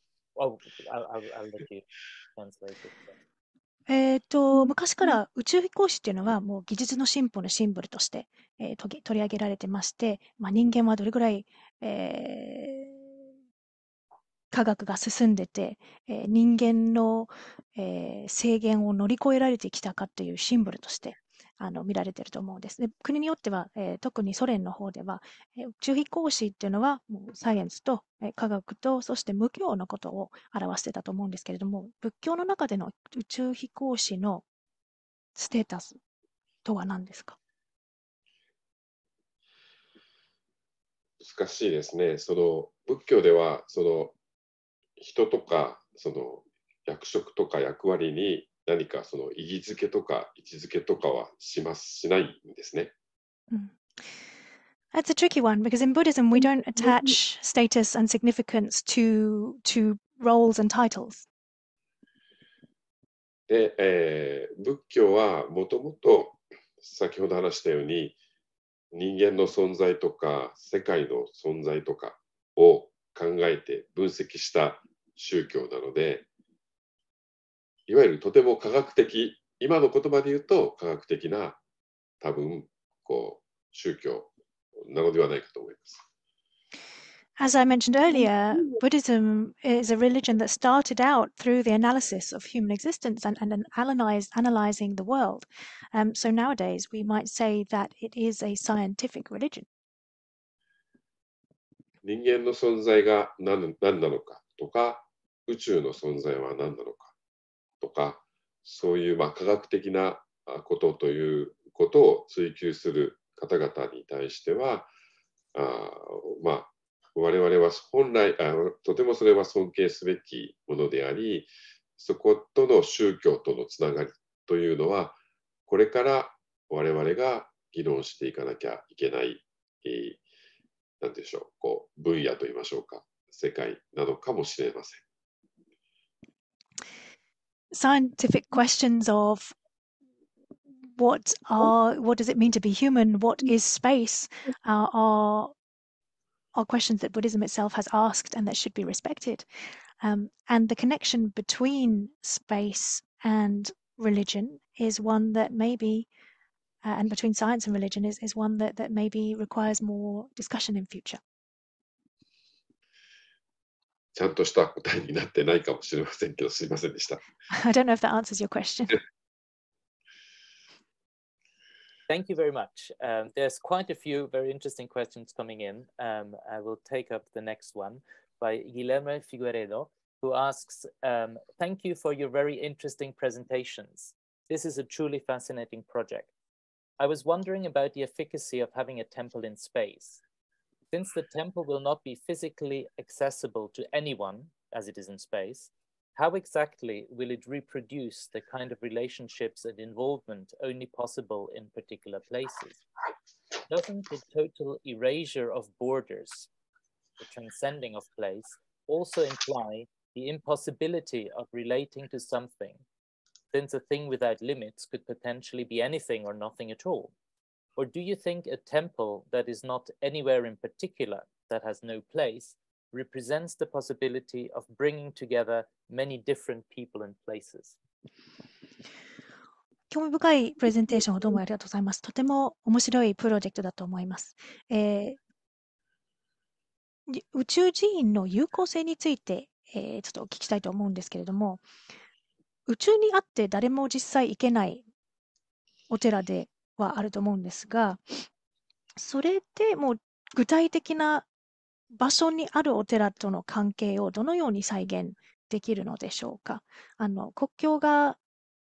えっと、昔から宇宙飛行士っていうのはもう技術の進歩のシンボルとして、えー、取り上げられてまして、まあ、人間はどれぐらい、えー、科学が進んでて、えー、人間の、えー、制限を乗り越えられてきたかというシンボルとしてあの見られてると思うんです。で国によっては、えー、特にソ連の方では、えー、中非講師っていうのはもうサイエンスと、えー、科学とそして無教のことを表してたと思うんですけれども仏教の中での宇宙飛行士のステータスとは何ですか難しいですね。その仏教ではその人とかその役職とか役割に何かその意義づけとか位置づけとかはしますしないんですね。That's a tricky one because in Buddhism we don't attach status and significance to to roles and titles. で、えー、仏教はもともと先ほど話したように人間の存在とか世界の存在とかを考えて分析した宗教なのでいわゆるとても科学的今の言葉で言うと科学的な多分こう宗教なのではないかと思います。As I mentioned earlier, Buddhism is a religion that started out through the analysis of human existence and, and analyze, analyzing the world. Um, so nowadays, we might say that it is a scientific religion. 人間の存在が何何なのかとか、宇宙の存在は何なのかとかそういうまあ科学的なことということを追求する方々に対してはあまあ我々は本来あとてもそれは尊敬すべきものでありそことの宗教とのつながりというのはこれから我々が議論していかなきゃいけない、えー、何でしょうこう分野といいましょうか世界なのかもしれません。scientific questions of what are what does it mean to be human what is space uh, are are questions that buddhism itself has asked and that should be respected um, and the connection between space and religion is one that maybe uh, and between science and religion is, is one that, that maybe requires more discussion in future I do don't know if that answers your question. Thank you very much. Um, there's quite a few very interesting questions coming in. Um, I will take up the next one by Guilherme Figueredo, who asks, um, thank you for your very interesting presentations. This is a truly fascinating project. I was wondering about the efficacy of having a temple in space. Since the temple will not be physically accessible to anyone, as it is in space, how exactly will it reproduce the kind of relationships and involvement only possible in particular places? Doesn't the total erasure of borders, the transcending of place, also imply the impossibility of relating to something, since a thing without limits could potentially be anything or nothing at all? Or do you think a temple that is not anywhere in particular, that has no place, represents the possibility of bringing together many different people and places? 興味深いプレゼンテーションをどうもありがとうございます。とても面白いプロジェクトだと思います。えー、宇宙寺院の有効性について、えー、ちょっとお聞きしたいと思うんですけれども、宇宙にあって誰も実際行けないお寺で、はあると思うんですが、それでもう具体的な場所にあるお寺との関係をどのように再現できるのでしょうか。あの国境が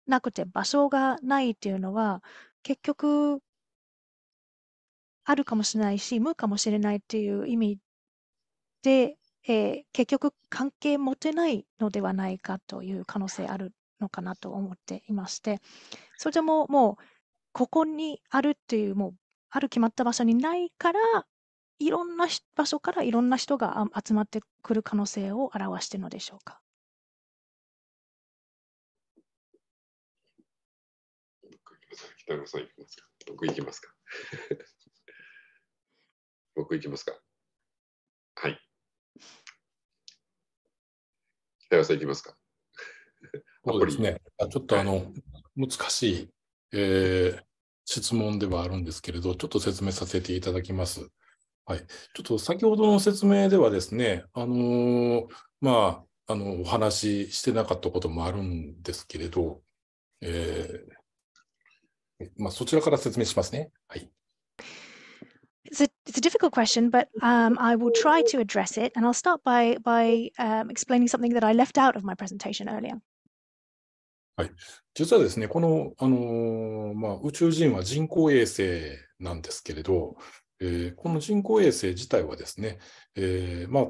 なくて場所がないというのは結局あるかもしれないし無かもしれないという意味で、えー、結局関係持てないのではないかという可能性あるのかなと思っていましてそれでももうここにあるっていう、もう、ある決まった場所にないから、いろんな場所からいろんな人が集まってくる可能性を表しているのでしょうか。北野さん行きますか僕行きますか僕行きますかはい。北野さん行きますかそうですね。ちょっとあの、難しいえー、質問ではあるんですけれど、ちょっと説明させていただきます。はい、ちょっと先ほどの説明ではですね、あのー、まあ、あのお話ししてなかったこともあるんですけれど、えーまあ、そちらから説明しますね。はい。It's a, it's a difficult question, but um, I will try to address it. And I'll start by, by um, explaining something that I left out of my presentation earlier. はい、実はですね、この、あのまあ、宇宙人は人工衛星なんですけれど、えー、この人工衛星自体はですね、えー、まあ、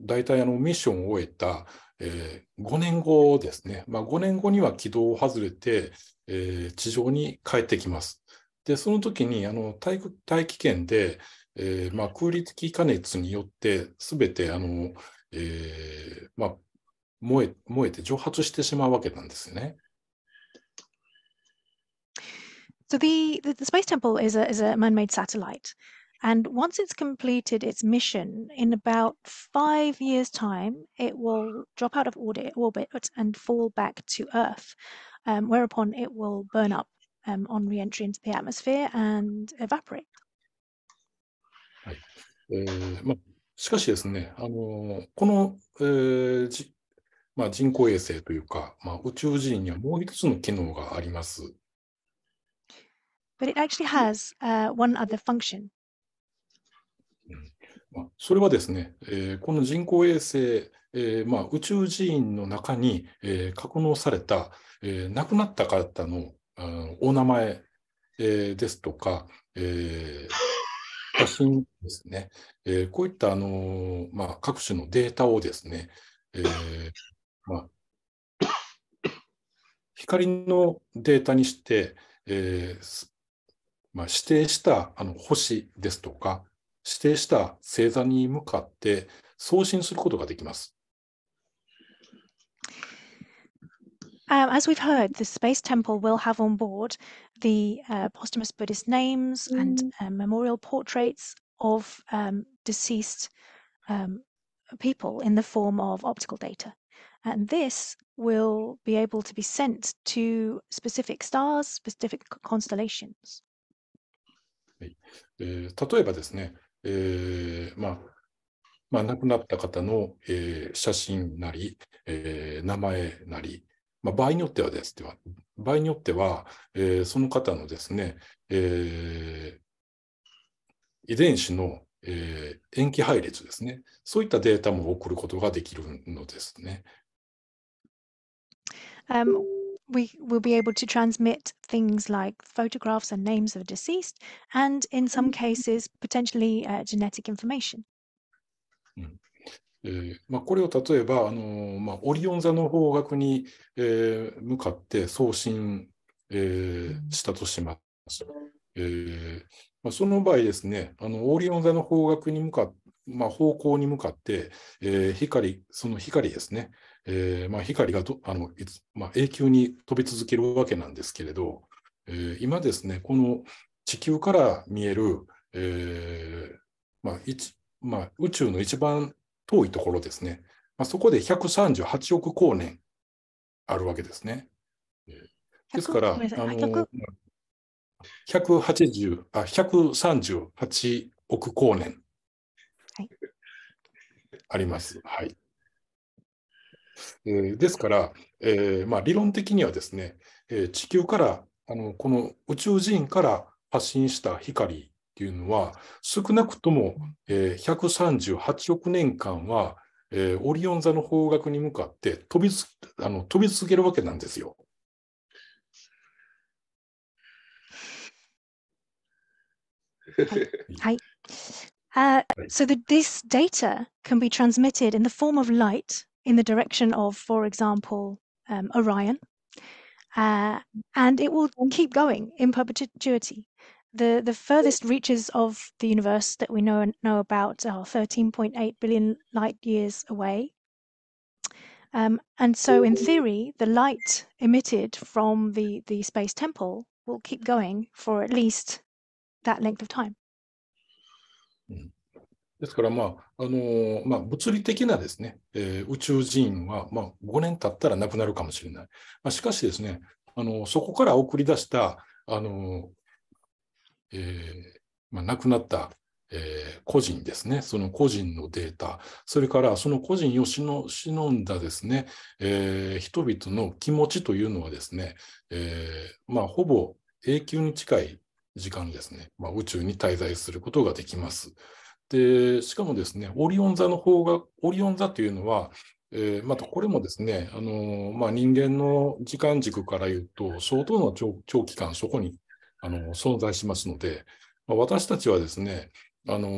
大体あのミッションを終えた、えー、5年後ですね、まあ、5年後には軌道を外れて、えー、地上に帰ってきます。で、その時にあの大大気圏で、えーまあ、空力加熱によって、すべてあの、えーまあ、燃え燃えて蒸発してしまうわけなんですね。So the, the, the space temple is a, is a man-made satellite. And once it's completed its mission, in about five years' time, it will drop out of orbit and fall back to Earth, um, whereupon it will burn up um, on re entry into the atmosphere and evaporate. はいえーまあ、しかしですね、あのこの、えー、uh, まあ、人工衛星というか、まあ、宇宙人にはもう一つの機能があります。But it actually has、uh, one other function. それはですね、えー、この人工衛星、えーまあ、宇宙寺院の中に、えー、格納された、えー、亡くなった方ののお名前、えー、ですとか、えー、写真ですね、えー、こういった、あのー、まあ、各種のデータをですね、えー、は、光のデータにして、えーまあ、指定したあの星ですとか、指定した星座に向かって送信することができます。Um, as we've heard, the Space Temple will have on board the uh, posthumous Buddhist names mm. and uh, memorial portraits of um, deceased um, people in the form of optical data. And this will be able to be sent to specific stars, specific constellations. はいえー、例えばですね、えーまあまあ、亡くなった方の、えー、写真なり、えー、名前なり、まあ、場合によってはですでは場合によっては、えー、その方のですね、えー、遺伝子の、えー、塩基配列ですねそういったデータも送ることができるのですね。um, we will be able to transmit things like photographs and names of deceased, and in some cases, potentially uh, genetic information. えーまあ、これを例えば、あのー、まあ、オリオン座の方角に、えー、向かって送信、えー、したとします。えーまあ、その場合ですね、あのオリオン座の方角に向か、まあ、方向に向かって、えー、光、その光ですね、えーまあ、光がとあのいつ、まあ、永久に飛び続けるわけなんですけれど、えー、今ですねこの地球から見える、えーまあい一まあ、宇宙の一番遠いところですね、まあ、そこで138億光年あるわけですね。ですから、あの180あ138億光年、あります。はいえー、ですから、えーまあ、理論的にはですね、えー、地球からあのこの宇宙人から発信した光っていうのは少なくとも、えー、138億年間は、えー、オリオン座の方角に向かって飛びあの飛び続けるわけなんですよ。はい。Uh, so t h this data can be transmitted in the form of light in the direction of, for example, um, Orion. Uh, and it will mm-hmm. keep going in perpetuity. The, the furthest reaches of the universe that we know know about are 13.8 billion light years away. Um, and so, in mm-hmm. theory, the light emitted from the, the space temple will keep going for at least that length of time. ですから、まああのー、まあ、物理的なですね、えー、宇宙人は、まあ、5年経ったらなくなるかもしれない。まあ、しかしですね、あのー、そこから送り出した、あのー、えまあ、亡くなったえー、個人ですね、その個人のデータ、それからその個人を忍んだですね、えー、人々の気持ちというのはですね、えー、まあ、ほぼ永久に近い時間ですね、まあ、宇宙に滞在することができます。で、しかもですね、オリオン座の方が、オリオン座というのは、えー、またこれもですね、あのまあ、人間の時間軸から言うと、相当の長期間、そこにあの存在しますので、まあ、私たちはですね、あの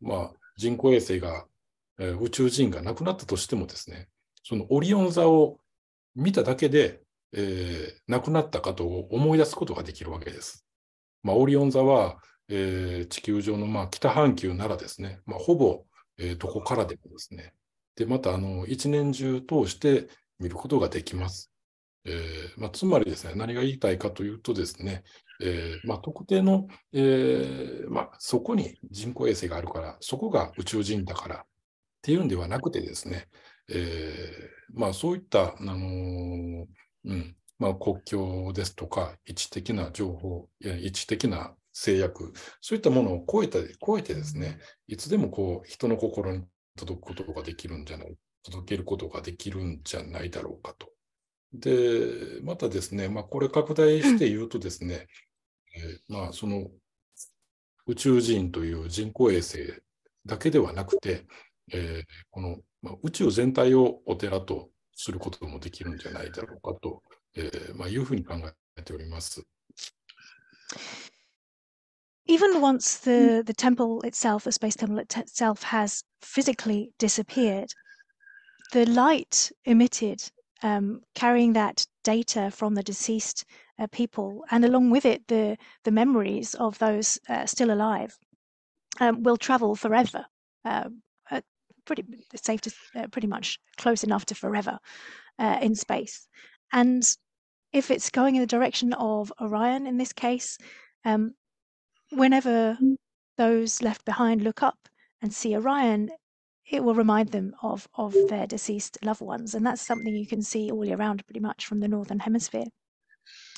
まあ、人工衛星が、えー、宇宙人が亡くなったとしてもですね、そのオリオン座を見ただけで、えー、亡くなったかと思い出すことができるわけです。まあ、オリオン座はえー、地球上の、まあ、北半球ならですね、まあ、ほぼ、えー、どこからでもですね、で、また、一年中通して見ることができます。えー、まあ、つまりですね、何が言いたいかというとですね、えー、まあ、特定の、えー、まあ、そこに人工衛星があるから、そこが宇宙人だからっていうんではなくてですね、えまあ、そういった、あのうんまあ、国境ですとか、位置的な情報、位置的な制約、そういったものを超えた超えてですね、いつでもこう人の心に届くことができるんじゃない、届けることができるんじゃないだろうかと。で、またですね、まあ、これ拡大して言うとですね、えまあ、その宇宙人という人工衛星だけではなくて、えー、この、ま宇宙全体をお寺とすることもできるんじゃないだろうかと、えー、まあ、いうふうに考えております。even once the hmm. the temple itself, the space temple itself, has physically disappeared, the light emitted um, carrying that data from the deceased uh, people, and along with it the the memories of those uh, still alive, um, will travel forever. Um, uh, pretty safe to uh, pretty much close enough to forever uh, in space, and if it's going in the direction of Orion in this case. Um, whenever mm. those left behind look up and see Orion, it will remind them of of their deceased loved ones, and that's something you can see all year round, pretty much from the northern hemisphere.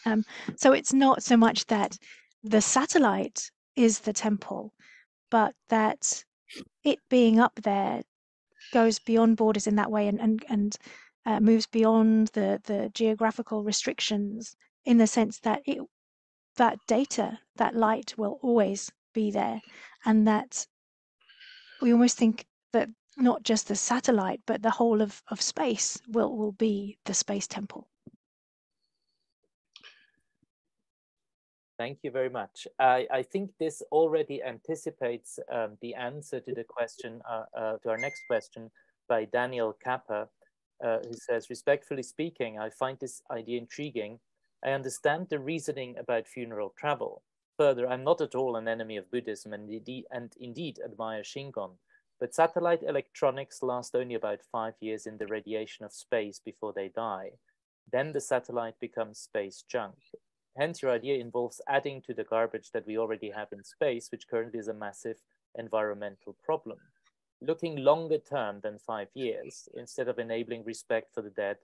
Um, so it's not so much that the satellite is the temple, but that it being up there goes beyond borders in that way and and and uh, moves beyond the the geographical restrictions in the sense that it that data, that light will always be there. And that we almost think that not just the satellite, but the whole of, of space will, will be the space temple. Thank you very much. I, I think this already anticipates um, the answer to the question, uh, uh, to our next question by Daniel Kappa, uh, who says, respectfully speaking, I find this idea intriguing I understand the reasoning about funeral travel. Further, I'm not at all an enemy of Buddhism and, indeed, and indeed admire Shingon, but satellite electronics last only about five years in the radiation of space before they die. Then the satellite becomes space junk. Hence, your idea involves adding to the garbage that we already have in space, which currently is a massive environmental problem. Looking longer term than five years, instead of enabling respect for the dead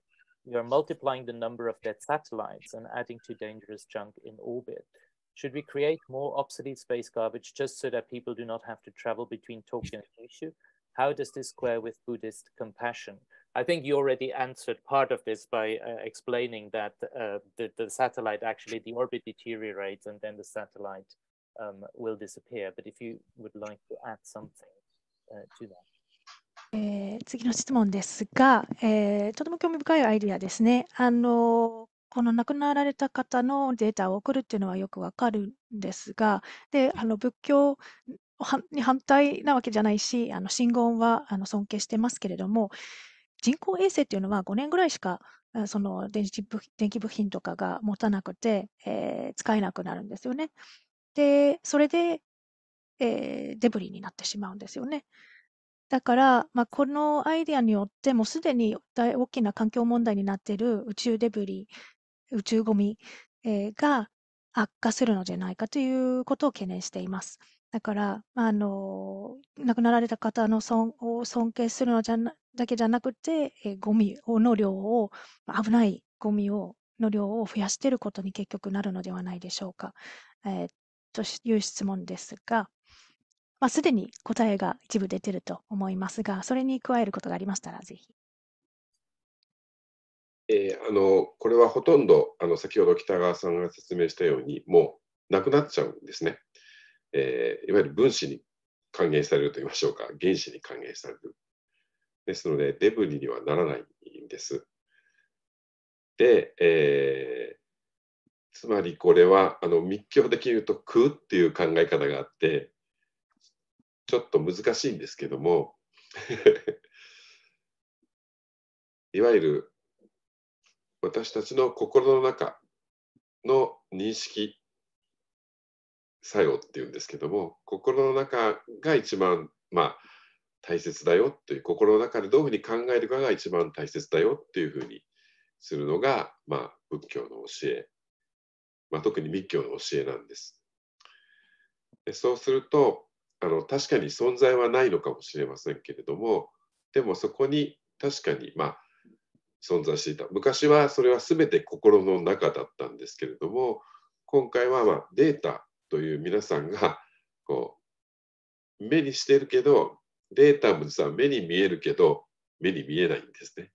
we are multiplying the number of dead satellites and adding to dangerous junk in orbit. Should we create more obsolete space garbage just so that people do not have to travel between Tokyo and Kyushu? How does this square with Buddhist compassion? I think you already answered part of this by uh, explaining that uh, the, the, satellite actually, the orbit deteriorates and then the satellite um, will disappear. But if you would like to add something uh, to that. えー、次の質問ですが、えー、とても興味深いアイディアですね。あの、この亡くなられた方のデータを送るっていうのはよくわかるんですが、で、あの、仏教に反対なわけじゃないし、あの、信言は、あの、尊敬してますけれども、人工衛星っていうのは5年ぐらいしか、あその電子部、電気部品とかが持たなくて、えー使えなくなるんですよね。で、それで、えーデブリになってしまうんですよね。だから、ま、このアイデアによって、もうすでに大大きな環境問題になっている宇宙デブリ、宇宙ゴミ、えが悪化するのではないかということを懸念しています。だから、あの、亡くなられた方のを尊敬するのじゃなだけじゃなくて、え、ゴミの量を、危ないゴミをの量を増やしていることに結局なるのではないでしょうか。えという質問ですがまあ、すでに答えが一部出てると思いますが、それに加えることがありましたら、ぜひ。えー、あのこれはほとんどあの先ほど北川さんが説明したように、もうなくなっちゃうんですね。えー、いわゆる分子に還元されると言いましょうか、原子に還元される。ですので、デブリにはならないんです。で、えー、つまりこれはあの密教的に言うと空っていう考え方があって、ちょっと難しいんですけども いわゆる私たちの心の中の認識作用っていうんですけども心の中が一番まあ大切だよという心の中でどういうふうに考えるかが一番大切だよっていうふうにするのが、まあ、仏教の教え、まあ、特に密教の教えなんです。でそうするとあの確かに存在はないのかもしれませんけれどもでもそこに確かにまあ存在していた昔はそれは全て心の中だったんですけれども今回はまデータという皆さんがこう目にしてるけどデータも実は目に見えるけど目に見えないんですね。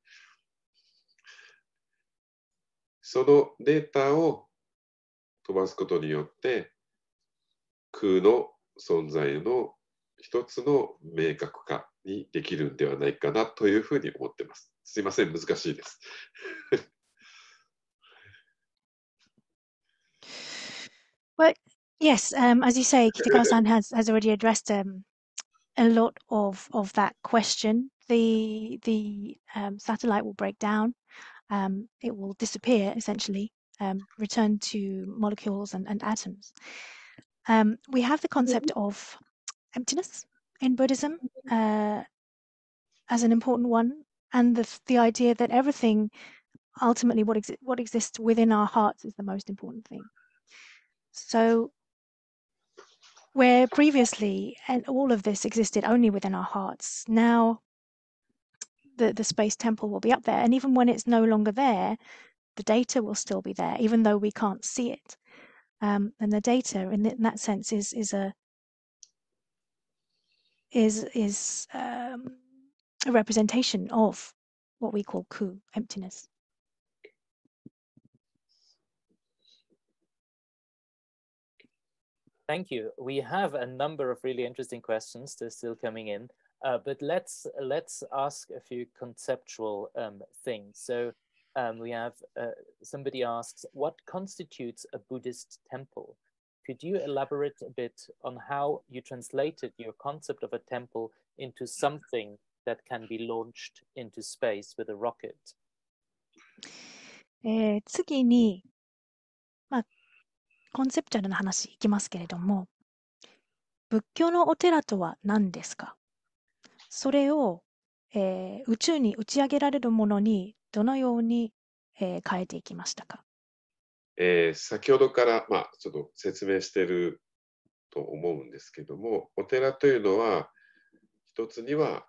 そのデータを飛ばすことによって空の存在の一つの明確化にできるんではないかなというふうに思ってます。すいません、難しいです。well, yes, um, as you say, Kitagawa-san has, has already addressed um, a lot of, of that question. The, the um, satellite will break down, um, it will disappear essentially, um, return to molecules and, and atoms. Um, we have the mm-hmm. concept of emptiness in Buddhism mm-hmm. uh, as an important one, and the the idea that everything, ultimately, what exi- what exists within our hearts is the most important thing. So, where previously and all of this existed only within our hearts, now the the space temple will be up there, and even when it's no longer there, the data will still be there, even though we can't see it um, and the data in, that sense is is a is is um, a representation of what we call ku emptiness. Thank you. We have a number of really interesting questions. that are still coming in, uh, but let's let's ask a few conceptual um, things. So um, we have uh, somebody asks, what constitutes a Buddhist temple? Could you elaborate a bit on how you translated your concept of a temple into something that can be launched into space with a rocket? えー、次に、まあ、コンセプチュアルな話いきますけれども、仏教のお寺とは何ですかそれを、えー、宇宙に打ち上げられるものに eh, どのように、えー、変えていきましたか、えー、先ほどから、まあ、ちょっと説明してると思うんですけどもお寺というのは一つには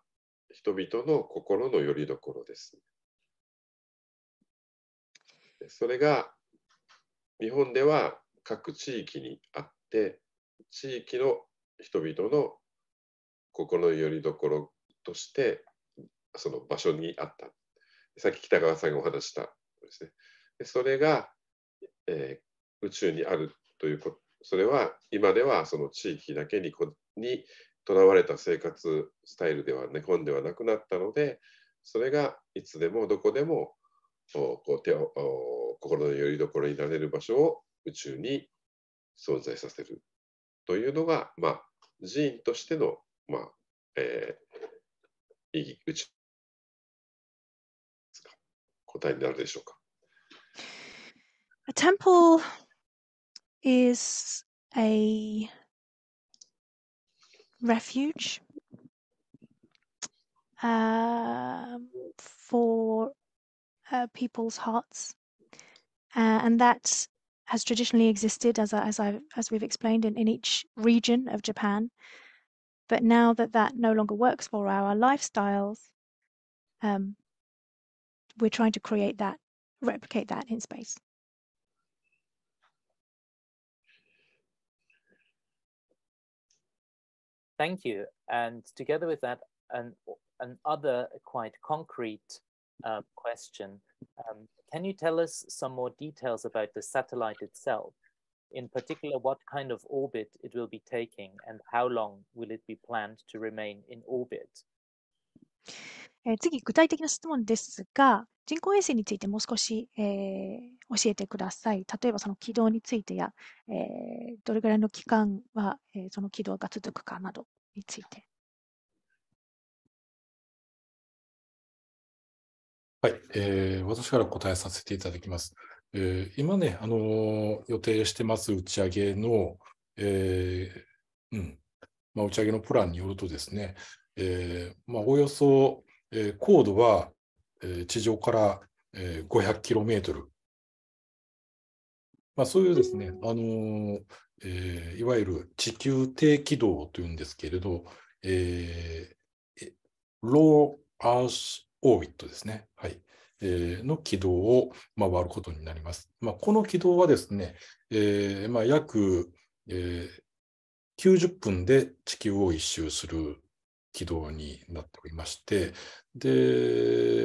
人々の心の拠り所です。それが日本では各地域にあって地域の人々の心の拠り所としてその場所にあったさっき北川さんがお話したですね。それが、えー、宇宙にあるということ、それは今ではその地域だけにこにとらわれた生活スタイルでは根本ではなくなったので、それがいつでもどこでもこう手を心のよりどころになれる場所を宇宙に存在させるというのが、まあ、寺院としての、まあえー、意義宇宙答えになるでしょうか A temple is a refuge um, for uh, people's hearts, uh, and that has traditionally existed as as I as we've explained in, in each region of Japan. But now that that no longer works for our lifestyles, um, we're trying to create that, replicate that in space. Thank you. And together with that, an, another quite concrete uh, question. Um, can you tell us some more details about the satellite itself? In particular, what kind of orbit it will be taking and how long will it be planned to remain in orbit? えー、次、具体的な質問ですが、人工衛星についてもう少し、えー、教えてください。例えばその軌道についてや、えー、どれぐらいの期間は、えー、その軌道が続くかなどについて。はい、えー、私から答えさせていただきます。えー、今ね、あのー、予定してます打ち上げの、えーうんまあ、打ち上げのプランによるとですね、えー、まあ、およそ、えー、高度は、えー、地上から、えー、500キロメートル。まあ、そういうですね、あのー、えいわゆる地球低軌道というんですけれど、えー、ロー・アース・オービットですね。はい。えー、の軌道を回ることになります。まあ、この軌道はですね、えーまあ、約、えー、90分で地球を一周する軌道になっておりまして、で、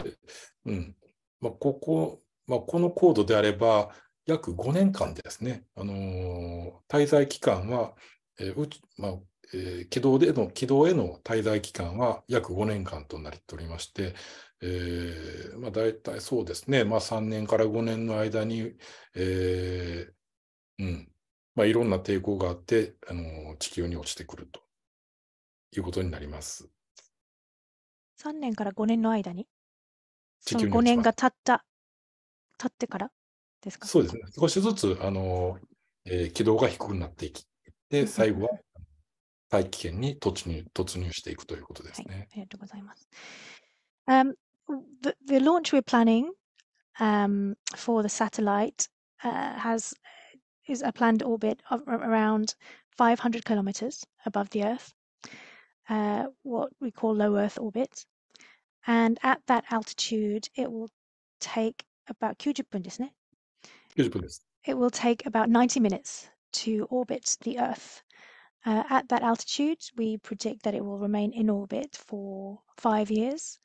うん、まあ、ここ、まあ、この高度であれば、約5年間ですね、あのー、滞在期間は、えーまあえー、軌道での軌道への滞在期間は約5年間となっておりまして、えーまあ、大体そうですね、まあ、3年から5年の間に、えーうんまあ、いろんな抵抗があって、あのー、地球に落ちてくると。いうことになります。3年から5年の間にその5年が経った、経ってからですかそうですね。少しずつ、あの、えー、軌道が低くなっていき、て、最後は大気圏に突入突入していくということですね。はい、ありがとうございます。Um, the, the launch we're planning um, for the satellite uh, has is a planned orbit of around 500 kilometers above the Earth. uh, what we call low Earth orbit. And at that altitude, it will take about Kujipund, isn't it? Kujipund. It will take about 90 minutes to orbit the Earth. Uh, at that altitude, we predict that it will remain in orbit for five years.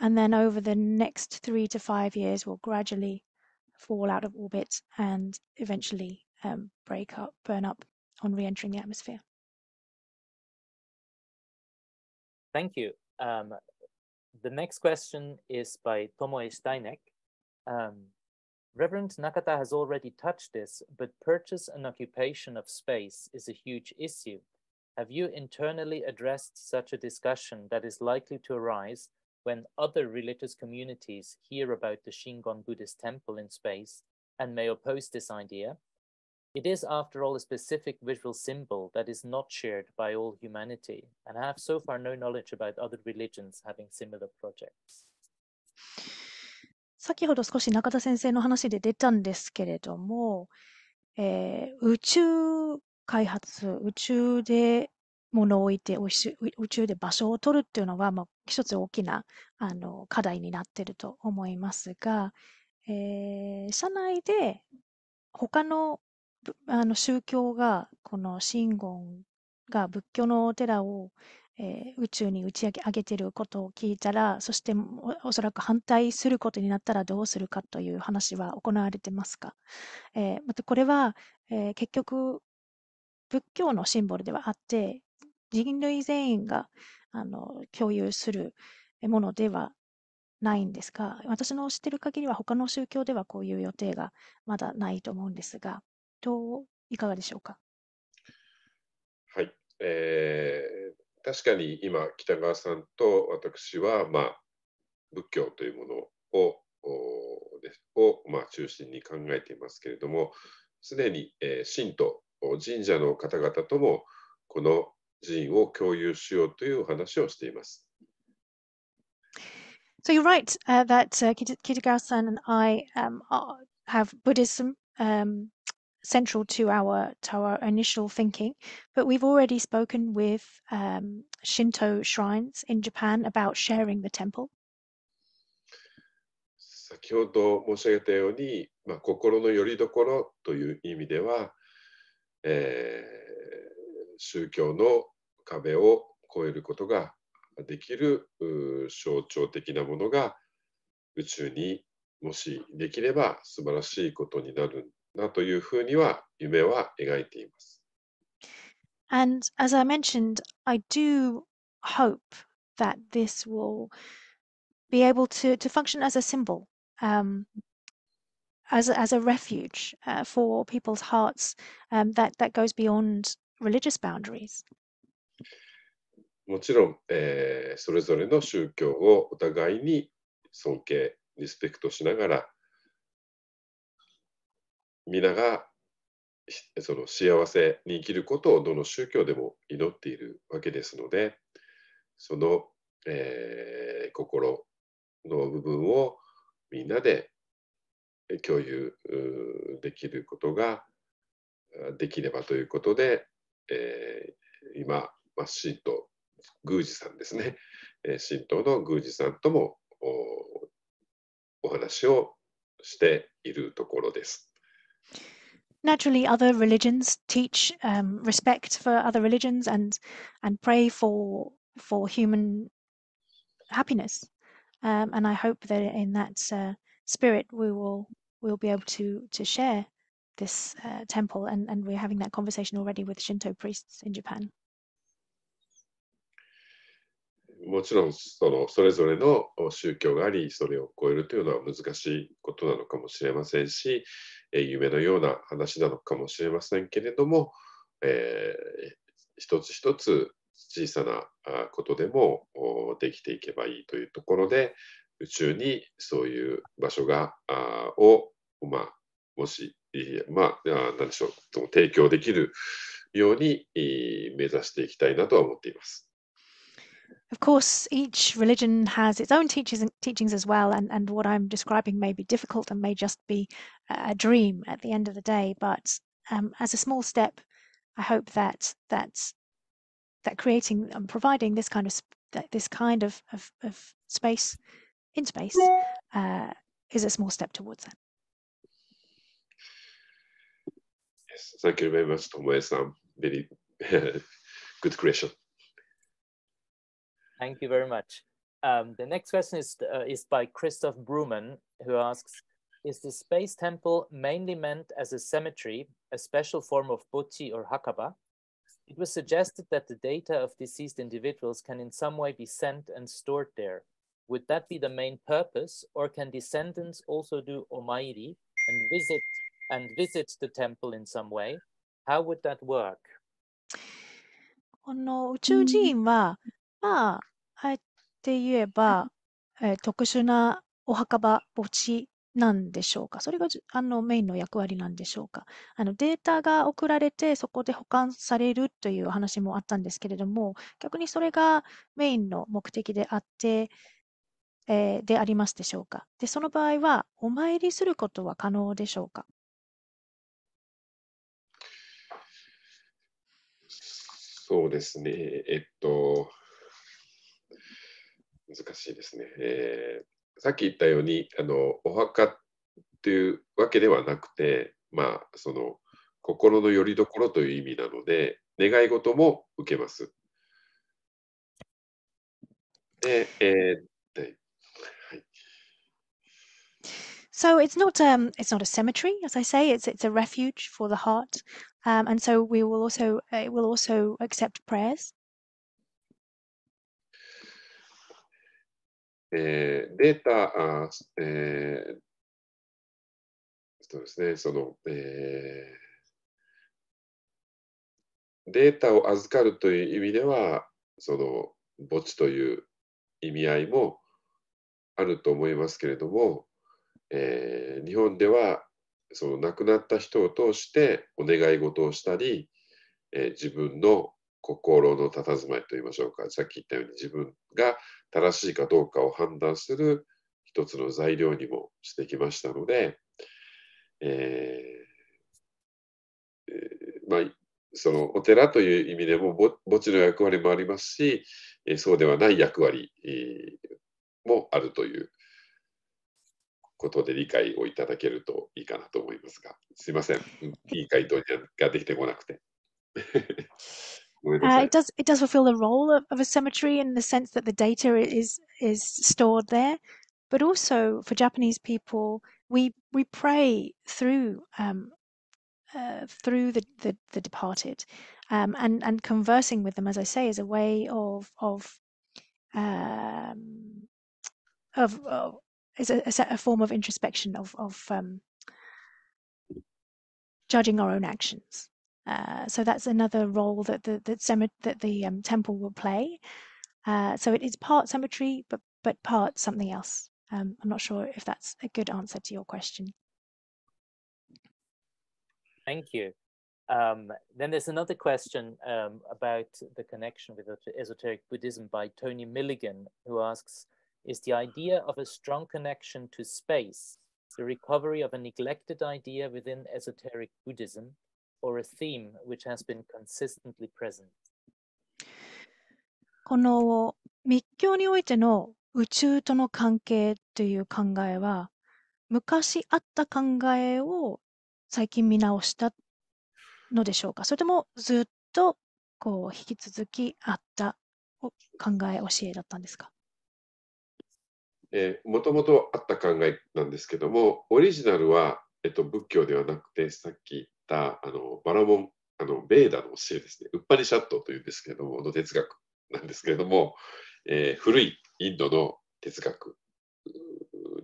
And then over the next three to five years, will gradually fall out of orbit and eventually um, break up, burn up on re entering the atmosphere. Thank you. Um, the next question is by Tomoe Steinek. Um, Reverend Nakata has already touched this, but purchase and occupation of space is a huge issue. Have you internally addressed such a discussion that is likely to arise when other religious communities hear about the Shingon Buddhist temple in space and may oppose this idea? It is, after all, a specific visual symbol that is not shared by all humanity, and I have so far no knowledge about other religions having similar projects. 先ほど少し中田先生の話で出たんですけれども、えー、宇宙開発、宇宙で物を置いて、宇宙で場所を取るっていうのは、まあ、一つ大きなあの課題になっていると思いますが、えー、社内で他のあの宗教がこの真言が仏教のお寺を、えー宇宙に打ち上げ上げてることを聞いたらそしておおそらく反対することになったらどうするかという話は行われてますか、えーまたこれは、えー結局仏教のシンボルではあって人類全員があの共有するものではないんですが私の知ってる限りは他の宗教ではこういう予定がまだないと思うんですがといかがでしょうか。はい、えー、確かに今北川さんと私は、まあ、仏教というものをを、まあ、中心に考えていますけれどもすでに、えー、神と神社の方々ともこの寺を共有しようという話をしています。So you're right uh, that uh, Kitagawa-san and I um, have Buddhism um, central to our to our initial thinking. But we've already spoken with um, Shinto shrines in Japan about sharing the temple. 先ほど申し上げたように、まあ、心の拠り所という意味では、えー、宗教の壁を越えることができる象徴的なものが宇宙にもしできれば素晴らしいことになるんだというふうには夢は描いています。And as I mentioned, I do hope that this will be able to, to function as a symbol, um, as, as a refuge uh, for people's hearts um, that, that goes beyond religious boundaries. もちろん、えー、それぞれの宗教をお互いに尊敬、リスペクトしながら皆がその幸せに生きることをどの宗教でも祈っているわけですのでその、えー、心の部分をみんなで共有できることができればということで、えー、今、まあ、神道宮司さんですね、え神道の宮司さんともお話をしているところです。Naturally, other religions teach um, respect for other religions and and pray for for human happiness. Um, and I hope that in that uh, spirit we will we'll be able to to share this uh, temple and and we're having that conversation already with Shinto priests in Japan. もちろんそのそれぞれの宗教がありそれを超えるというのは難しいことなのかもしれませんしえ夢のような話なのかもしれませんけれども、えー、一つ一つ小さなことでもできていけばいいというところで宇宙にそういう場所がを、まあ、もし、まあ、何でしょう提供できるように目指していきたいなとは思っています。Of course, each religion has its own teachings, teachings as well, and, and what I'm describing may be difficult and may just be a dream at the end of the day. But um, as a small step, I hope that that that creating and providing this kind of this kind of, of, of space in space uh, is a small step towards that. Yes, thank you very much, Tom. It's um, a very good question. Thank you very much. Um, the next question is, uh, is by Christoph Brumann, who asks, is the space temple mainly meant as a cemetery, a special form of butchi or hakaba? It was suggested that the data of deceased individuals can in some way be sent and stored there. Would that be the main purpose, or can descendants also do omairi and visit and visit the temple in some way? How would that work? この宇宙寺院は oh まあ、あえて言えば、え特殊なお墓場墓地なんでしょうか？それが、じあの、メインの役割なんでしょうか？あの、データが送られて、そこで保管されるという話もあったんですけれども、逆にそれがメインの目的であって、ええ、でありますでしょうか？で、その場合は、お参りすることは可能でしょうか？そうですね。えっと難しいですね。えー、さっき言ったようにあのお墓っていうわけではなくて、まあ、その心の拠り所という意味なので願い事も受けます。で、えー、はい。So it's not um, it's not a cemetery, as I say. It's it's a refuge for the heart, um, and so we will also it will also accept prayers. えー、データ、えー、そうですね、その、えー、データを預かるという意味では、その墓地という意味合いもあると思いますけれども、えー、日本ではその亡くなった人を通してお願い事をしたり、えー、自分の心の佇まいといいましょうかさっき言ったように自分が正しいかどうかを判断する一つの材料にもしてきましたので、えー、えー、まあ、そのお寺という意味でも墓地の役割もありますし、えそうではない役割もあるということで理解をいただけるといいかなと思いますが、すいません、いい回答ができてこなくて。uh, it, does it does fulfill the role of, of a cemetery in the sense that the data is is stored there, but also for Japanese people, we we pray through um, uh, through the, the, the departed, um, and and conversing with them, as I say, is a way of of um, of, of is a, a, form of introspection of of um, judging our own actions. Uh, so that's another role that the that, that the um, temple will play. Uh, so it is part cemetery, but but part something else. Um, I'm not sure if that's a good answer to your question. Thank you. Um, then there's another question um, about the connection with esoteric Buddhism by Tony Milligan, who asks, is the idea of a strong connection to space the recovery of a neglected idea within esoteric Buddhism or a theme which has been consistently present. この密教においての宇宙との関係という考えは昔あった考えを最近見直したのでしょうかそれともずっとこう引き続きあった考え教えだったんですかもともとあった考えなんですけどもオリジナルは、えっと、仏教ではなくてさっきったあのバラモンあのベーダの教えですねウッパニシャットというんですけどもの哲学なんですけれども、えー、古いインドの哲学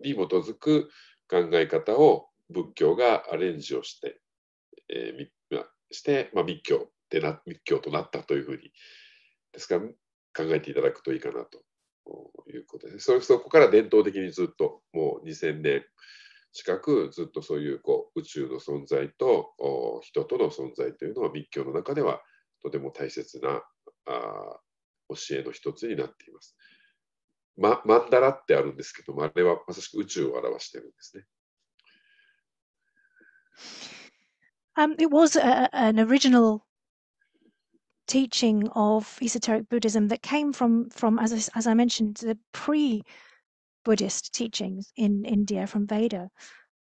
に基づく考え方を仏教がアレンジをして、えー、して、まあ、密教でな密教となったというふうにですから考えていただくといいかなということです。そこから伝統的にずっともう2000年近くずっとそういうこう宇宙の存在と人との存在というのは密教の中ではとても大切なあ教えの一つになっています。ま、マンダラってあるんですけども、あれはまさしく宇宙を表してるんですね。Um, it was a, an original teaching of esoteric Buddhism that came from, from as, I, as I mentioned, the pre Buddhist teachings in India from Veda.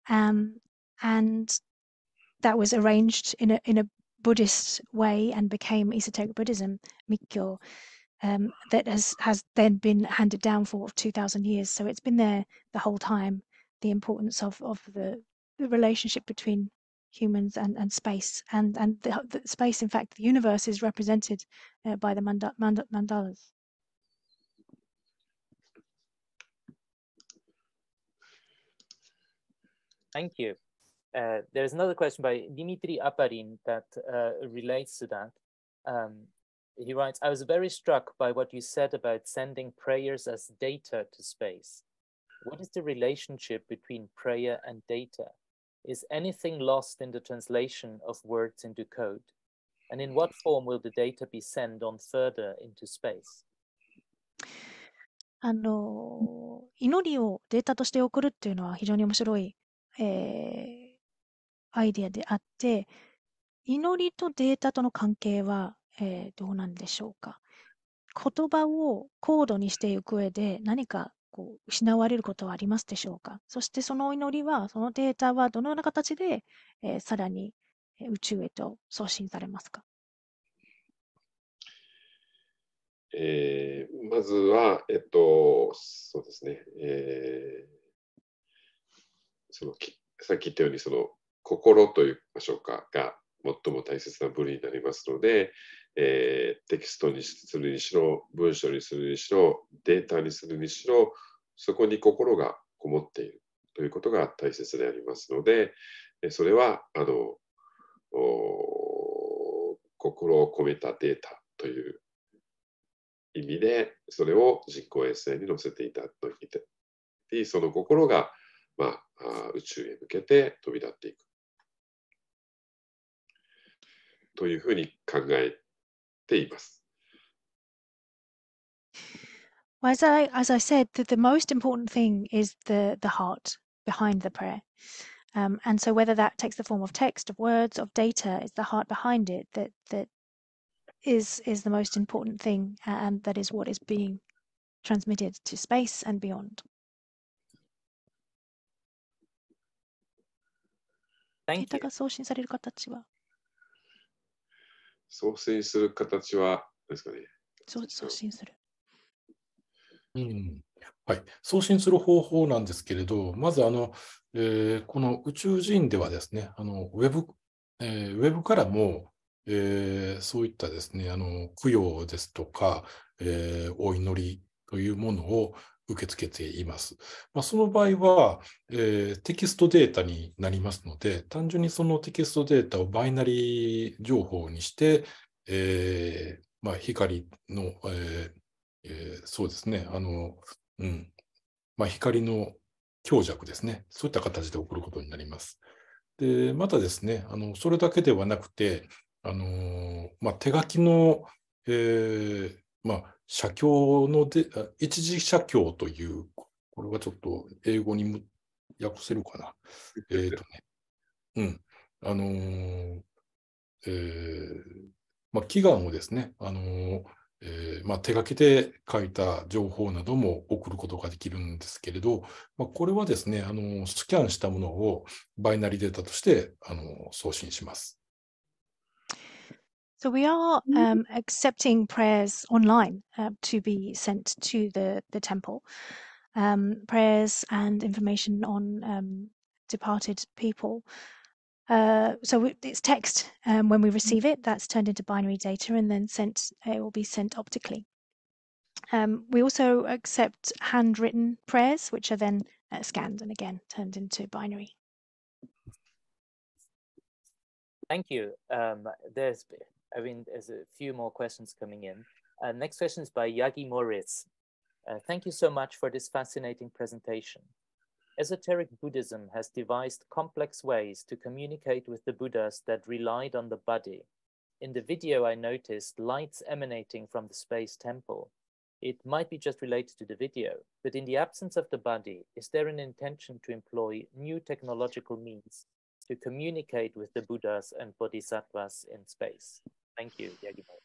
Um, and that was arranged in a, in a Buddhist way and became esoteric Buddhism, Mikyo, um, that has, has then been handed down for 2,000 years. So it's been there the whole time, the importance of, of the, the relationship between humans and, and space. And, and the, the space, in fact, the universe is represented uh, by the manda, manda, mandalas. Thank you. Uh, there is another question by Dimitri Aparin that uh, relates to that. Um, he writes, I was very struck by what you said about sending prayers as data to space. What is the relationship between prayer and data? Is anything lost in the translation of words into code? And in what form will the data be sent on further into space? あの、祈りをデータとして送るっていうのは非常に面白いえー、アイデアであって、祈りとデータとの関係は、えー、どうなんでしょうか。言葉を高度にしていく上で何かこう失われることはありますでしょうかそしてその祈りは、そのデータはどのような形で、えー、さらに宇宙へと送信されますか、えー、まずは、えっと、そうですね、えーそのさっき言ったようにその心という場所かが最も大切な部類になりますので、えー、テキストにするにしろ文章にするにしろデータにするにしろそこに心がこもっているということが大切でありますのでそれはあの心を込めたデータという意味でそれを人工衛星に載せていただいてその心がまあ、宇宙へ向けて飛び立っていくというふうに考えています。Well, as I, as I said, that the most important thing is the, the heart behind the prayer. Um, and so, whether that takes the form of text, of words, of data, it's the heart behind it that, that is, is the most important thing and that is what is being transmitted to space and beyond. データが送信される形は送信する形はですかね。送信する。うん、はい、送信する方法なんですけれど、まずあの、えー、この宇宙人ではですね、あのウェブえー、ウェブからも、えー、そういったですねあの供養ですとか、えー、お祈りというものを、受け付けています。まあ、その場合は、えー、テキストデータになりますので、単純にそのテキストデータをバイナリー情報にして、えー、まあ、光の、えー、そうですね、あの、うん、まあ、光の強弱ですね、そういった形で起こることになります。で、またですね、あのそれだけではなくて、あのまあ、手書きの、えーまあ、社協ので、一時写経という、これはちょっと英語に訳せるかな。えっ、とね、うん、あのー、えー、まあ、祈願をですね、あのー、えーまあ、手書きで書いた情報なども送ることができるんですけれど、まあ、これはですねあの、スキャンしたものをバイナリデータとしてあの送信します。So we are mm-hmm. um, accepting prayers online uh, to be sent to the, the temple. Um, prayers and information on um, departed people. Uh, so it's text um, when we mm-hmm. receive it, that's turned into binary data and then sent, uh, it will be sent optically. Um, we also accept handwritten prayers, which are then uh, scanned and again turned into binary. Thank you. Um, there's I mean, there's a few more questions coming in. Uh, next question is by Yagi Moritz. Uh, thank you so much for this fascinating presentation. Esoteric Buddhism has devised complex ways to communicate with the Buddhas that relied on the body. In the video, I noticed lights emanating from the space temple. It might be just related to the video, but in the absence of the body, is there an intention to employ new technological means to communicate with the Buddhas and Bodhisattvas in space? Thank you, y a g i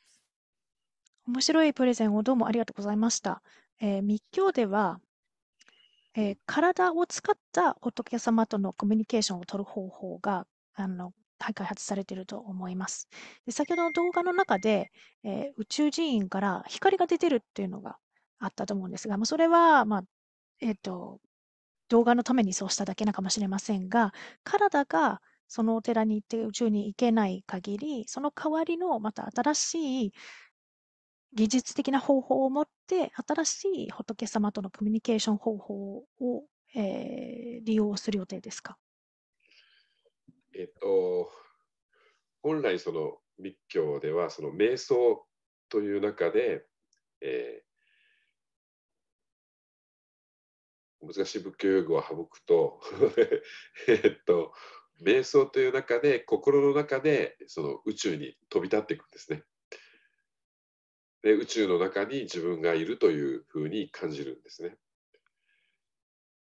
面白いプレゼンをどうもありがとうございました。えー、密教では、えー、体を使った仏様とのコミュニケーションを取る方法があの開発されていると思います。で先ほどの動画の中で、えー、宇宙寺院から光が出てるっていうのがあったと思うんですが、まあ、それは、まあえーと、動画のためにそうしただけなのかもしれませんが、体がそのお寺に行って宇宙に行けない限り、その代わりのまた新しい技術的な方法を持って、新しい仏様とのコミュニケーション方法を、えー、利用する予定ですかえっと、本来その密教ではその瞑想という中で、えー、難しい仏教用語を省くと えっと瞑想という中で心の中でその宇宙に飛び立っていくんですね。で宇宙の中に自分がいるというふうに感じるんですね。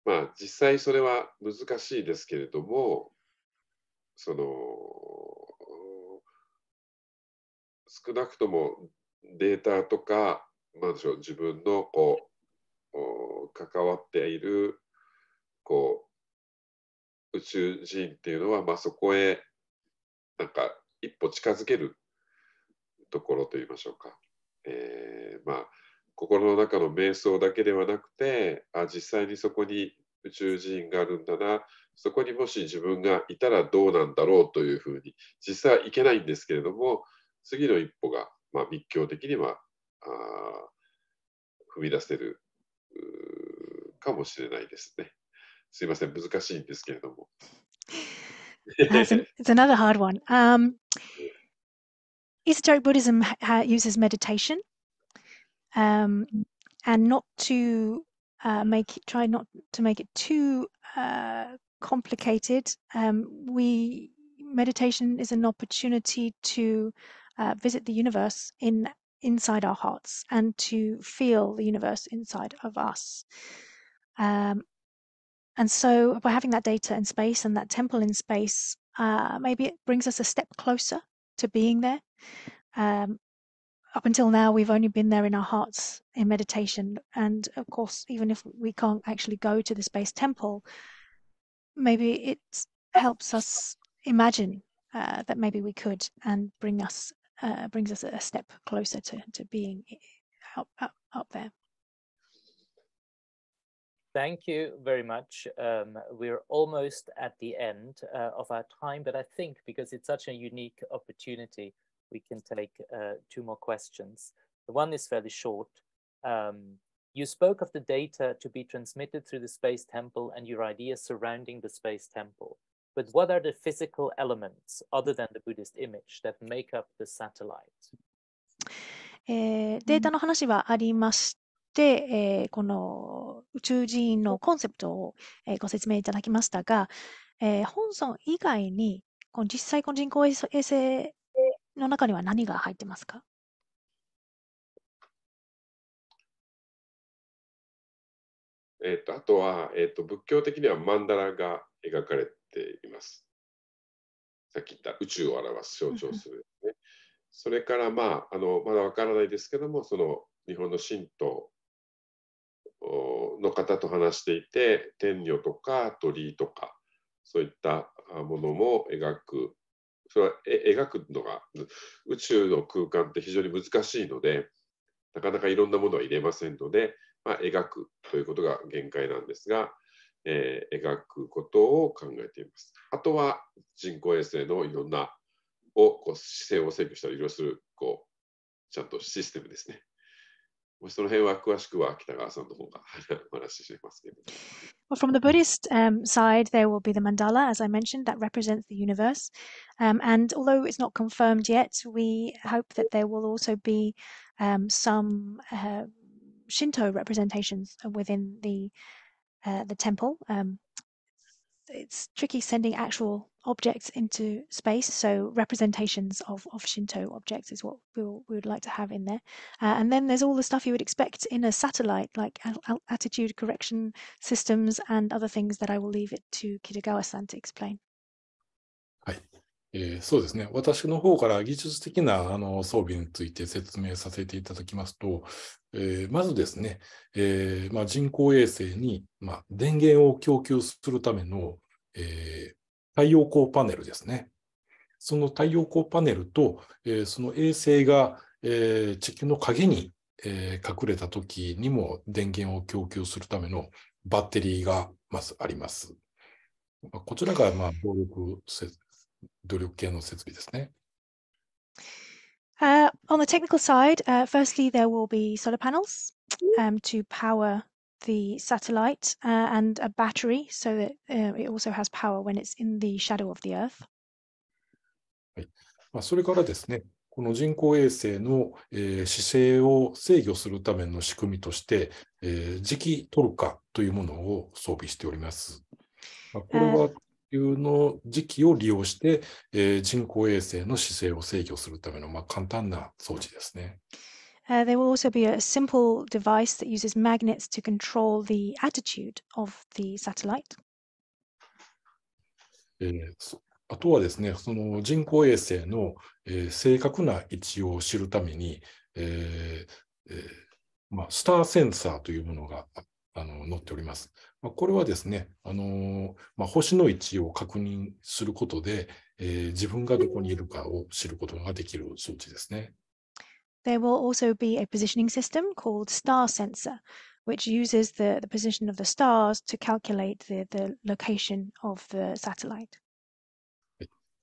まあ実際それは難しいですけれどもその少なくともデータとか、まあ、でしょう自分のこう関わっているこう宇宙人っていうのは、まあ、そこへなんか一歩近づけるところといいましょうか、えー、まあ、心の中の瞑想だけではなくてあ実際にそこに宇宙人があるんだなそこにもし自分がいたらどうなんだろうというふうに実際はいけないんですけれども次の一歩が、まあ、密教的にはあ踏み出せるかもしれないですね。すいません、難しいんですけれども。it's, an, it's another hard one. Um, esoteric Buddhism uses meditation um, and not to uh, make it, try not to make it too uh, complicated. Um, we meditation is an opportunity to uh, visit the universe in inside our hearts and to feel the universe inside of us. And so by having that data in space and that temple in space, uh, maybe it brings us a step closer to being there. Um, up until now, we've only been there in our hearts in meditation. And of course, even if we can't actually go to the space temple, maybe it helps us imagine uh, that maybe we could and bring us uh, brings us a step closer to, to being up, up, up there. Thank you very much. Um, we're almost at the end uh, of our time, but I think because it's such a unique opportunity, we can take uh, two more questions. The one is fairly short. Um, you spoke of the data to be transmitted through the space temple and your ideas surrounding the space temple. But what are the physical elements other than the Buddhist image that make up the satellite? えー、データの話はありまし eh, で、えー、この宇宙人のコンセプトを、えー、ご説明いただきましたが、えー、本尊以外にこの実際この人工衛星の中には何が入ってますかえと、あとは、えーと、と仏教的にはマンダラが描かれています。さっき言った宇宙を表す象徴する、ね、それから、まあ、あのまだわからないですけどもその日本の神道の方と話していて天女とか鳥とかそういったものも描くそれは描くのが宇宙の空間って非常に難しいのでなかなかいろんなものは入れませんので、まあ、描くということが限界なんですが、えー、描くことを考えています。あとは人工衛星のいろんなをこう姿勢を制御したりいろいろするこうちゃんとシステムですね。まあ、その辺は詳しくは北川さんの方がお話ししますけど。Well, from the Buddhist um, side, there will be the mandala, as I mentioned, that represents the universe. Um, and although it's not confirmed yet, we hope that there will also be um, some uh, Shinto representations within the uh, the temple. Um, it's tricky sending actual objects into space. So representations of, of Shinto objects is what we'll, we would like to have in there. Uh, and then there's all the stuff you would expect in a satellite, like attitude correction systems and other things that I will leave it to Kitagawa-san to explain. えー、そうですね。私の方から技術的なあの装備について説明させていただきますと、えー、まずですね、えー、まあ、人工衛星に、まあ、電源を供給するための、え太陽光パネルですね。その太陽光パネルと、えその衛星が、え地球の影に、え隠れた時にも電源を供給するためのバッテリーがまずあります。こちらがまあ力努力系の設備ですね。Uh, on the technical side, uh, firstly, there will be solar panels um, to power the satellite uh, and a battery so that it also has power when it's in the shadow of the Earth. はいまあ、それからですね、この人工衛星の、えー、姿勢を制御するための仕組みとして、えー、磁気トルカというものを装備しております。まあ、これは流の時期を利用して、えー、人工衛星の姿勢を制御するための、まあ、簡単な装置ですね。Uh, there will also be a simple device that uses magnets to control the attitude of the satellite. あとはですね、その人工衛星の、えー、正確な位置を知るために、えーえーまあ、スターセンサーというものがあの載っております。まあ、これはですね、あのー、まあ、星の位置を確認することで、えー、自分がどこにいるかを知ることができる装置ですね。There will also be a positioning system called Star Sensor, which uses the, the position of the stars to calculate the, the location of the satellite.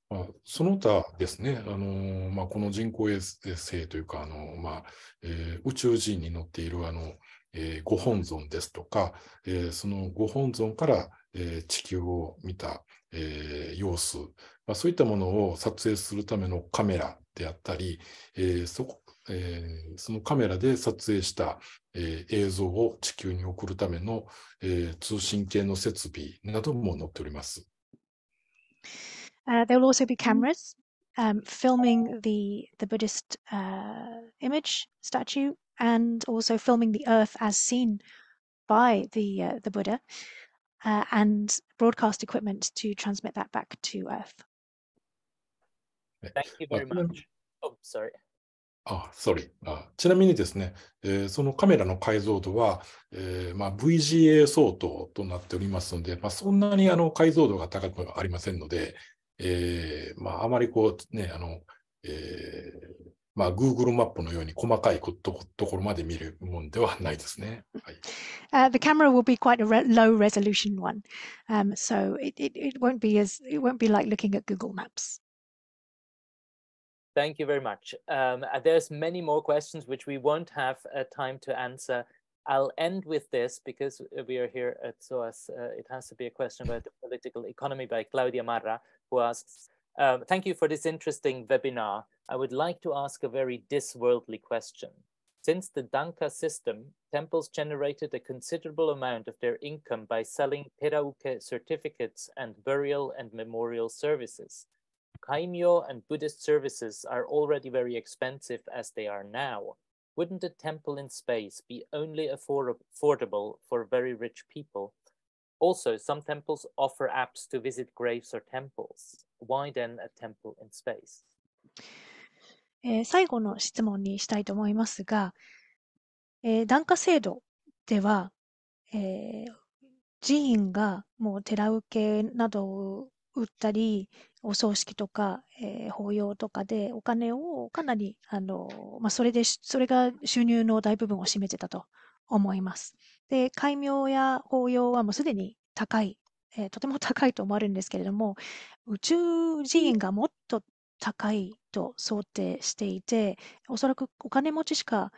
まあ、その他ですね、あのー、まあ、この人工衛星というか、あのー、まあえー、宇宙人に乗っているあのえー、ご本尊ですとか、えー、そのご本尊から、え地球を見た、え様子、まあ、そういったものを撮影するためのカメラであったり、えそこえー、そのカメラで撮影した、えー、映像を地球に送るための、えー、通信系の設備なども載っております。Uh, there will also be cameras um, filming the, the Buddhist uh, image statue and also filming the earth as seen by the uh, the Buddha uh, and broadcast equipment to transmit that back to Earth. Thank you very much. Oh, sorry. あ、sorry あ。ちなみにですね、えー、そのカメラの解像度は、えーまあ、VGA 相当となっておりますので、まあ、そんなにあの解像度が高くはありませんので、えーまあ、あまりこうね、あのえー、まあ、Google マップのように細かいところまで見るもんではないですね。はい uh, the camera will be quite a re low resolution one,、um, so it, it, it, won't be as it won't be like looking at Google Maps. Thank you very much. Um, uh, there's many more questions which we won't have uh, time to answer. I'll end with this because uh, we are here at SOAS. Uh, it has to be a question about the political economy by Claudia Marra, who asks um, thank you for this interesting webinar. I would like to ask a very disworldly question. Since the Danka system, temples generated a considerable amount of their income by selling Terauke certificates and burial and memorial services. Kaimyo and Buddhist services are already very expensive as they are now. Wouldn't a temple in space be only affordable for very rich people Also, some temples offer apps to visit graves or temples. Why then a temple in space? えー、最後の質問にしたいと思いますが、えー、檀家制度では、えー、寺院がもう寺受けなどを売ったり、お葬式とか、えー、法要とかでお金をかなり、あのまあ、それで、それが収入の大部分を占めてたと思います。で、戒名や法要はもうすでに高い、えー、とても高いと思われるんですけれども、宇宙人がもっと高いと想定していて、おそらくお金持ちしか、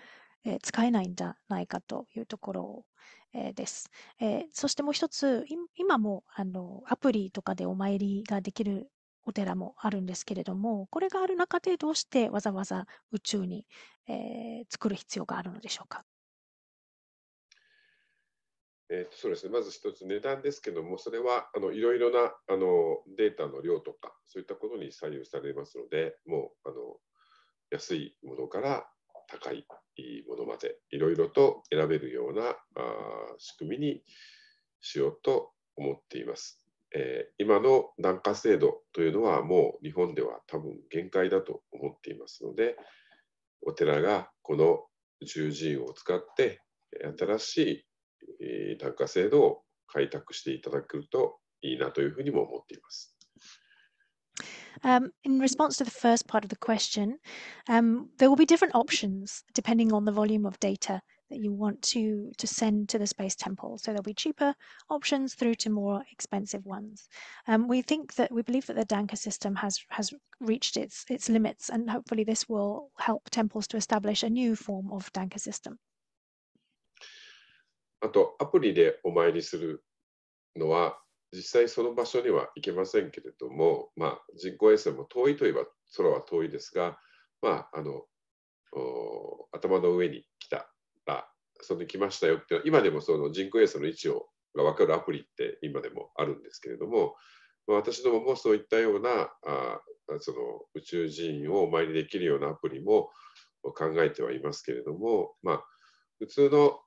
えー、使えないんじゃないかというところえです。えー、そしてもう一つ、今もあのアプリとかでお参りができるお寺もあるんですけれども、これがある中でどうしてわざわざ宇宙に、えー、作る必要があるのでしょうか。えーとそうですね、まず一つ値段ですけども、それはいろいろなあのデータの量とか、そういったことに左右されますので、もうあの安いものから高いものまで、いろいろと選べるようなあ仕組みにしようと思っています。えー、今の軟化制度というのは、もう日本では多分限界だと思っていますので、お寺がこの獣人を使って、新しい単価制度を開拓していただくといいなというふうにも思っています。Um, in response to the first part of the question, um, there will be different options depending on the volume of data that you want to, to send to the space temple. So there'll be cheaper options through to more expensive ones. Um, we think that we believe that the Danka system has has reached its its limits, and hopefully this will help temples to establish a new form of Danka system. あとアプリでお参りするのは実際その場所には行けませんけれども、まあ、人工衛星も遠いといえば空は遠いですが、まあ、あの頭の上に来たらその来ましたよっていうのは今でもその人工衛星の位置をが分かるアプリって今でもあるんですけれども、まあ、私どももそういったようなあその宇宙人をお参りできるようなアプリも考えてはいますけれども、まあ、普通の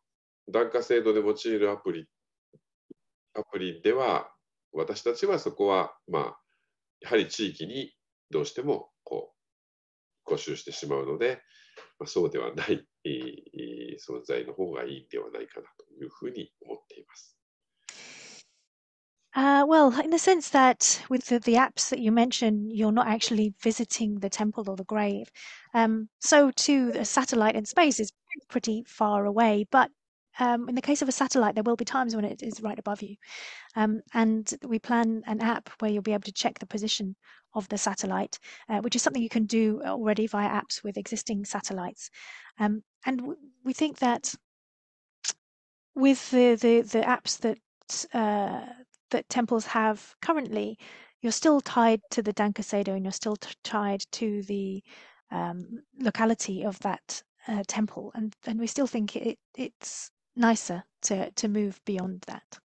檀家制度で用いるアプリアプリでは私たちはそこは、まあ、やはり地域にどうしてもこう固執してしまうので、まあ、そうではない、えー、存在の方がいいんではないかなというふうに思っています。Uh, well, in the sense that with the, the, apps that you mentioned, you're not actually visiting the temple or the grave. Um, so, too, a satellite in space is pretty far away, but um, in the case of a satellite, there will be times when it is right above you. Um, and we plan an app where you'll be able to check the position of the satellite, uh, which is something you can do already via apps with existing satellites. Um, and we think that with the, the, the apps that uh, that temples have currently, you're still tied to the Dankasedo and you're still tied to the um, locality of that uh, temple and and we still think it it's nicer to, to move beyond that.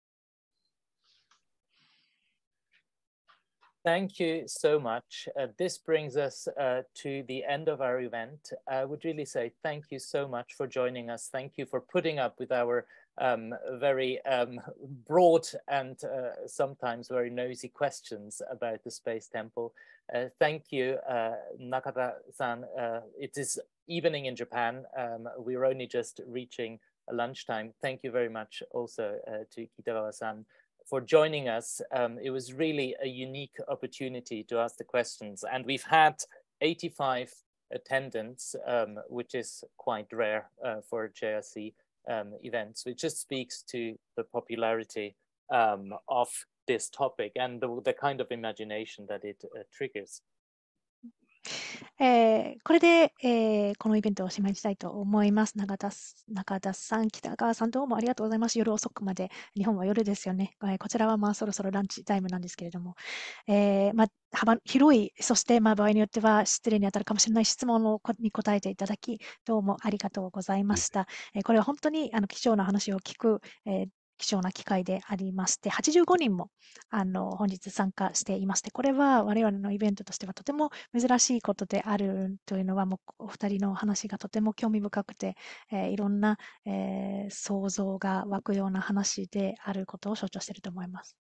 Thank you so much. Uh, this brings us uh, to the end of our event. I would really say thank you so much for joining us. Thank you for putting up with our um, very um, broad and uh, sometimes very nosy questions about the Space Temple. Uh, thank you, uh, Nakata-san. Uh, it is evening in Japan. Um, we're only just reaching lunchtime. Thank you very much also uh, to Kitagawa-san for joining us. Um, it was really a unique opportunity to ask the questions and we've had 85 attendance, um, which is quite rare uh, for JRC um, events, which just speaks to the popularity um, of this topic and the, the kind of imagination that it uh, triggers. えー、これで、えー、このイベントをおしまいにしたいと思います。中田中田さん、北川さん、どうもありがとうございます。夜遅くまで、日本は夜ですよね。えー、こちらはまあそろそろランチタイムなんですけれども、えまあ、幅広い、そしてまあ場合によっては失礼に当たるかもしれない質問をに答えていただき、どうもありがとうございました。えこれは本当にあの貴重な話を聞く、え貴重な機会でありまして、85人もあの本日参加していまして、これは我々のイベントとしてはとても珍しいことであるというのは、もうお二人の話がとても興味深くて、えー、いろんな、えー、想像が湧くような話であることを象徴していると思います。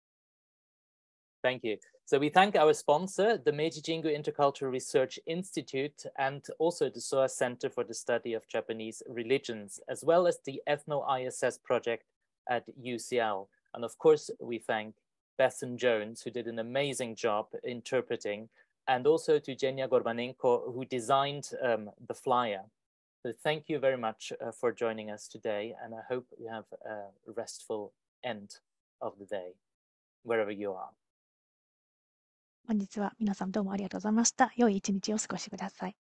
Thank you. So we thank our sponsor, the Meiji Jingu Intercultural Research Institute, and also the SOAS Center for the Study of Japanese Religions, as well as the Ethno ISS project at UCL. And of course, we thank Bethan Jones, who did an amazing job interpreting, and also to Jenya Gorbanenko, who designed um, the flyer. So thank you very much uh, for joining us today, and I hope you have a restful end of the day, wherever you are. 本日は皆さんどうもありがとうございました。良い一日を過ごしてください。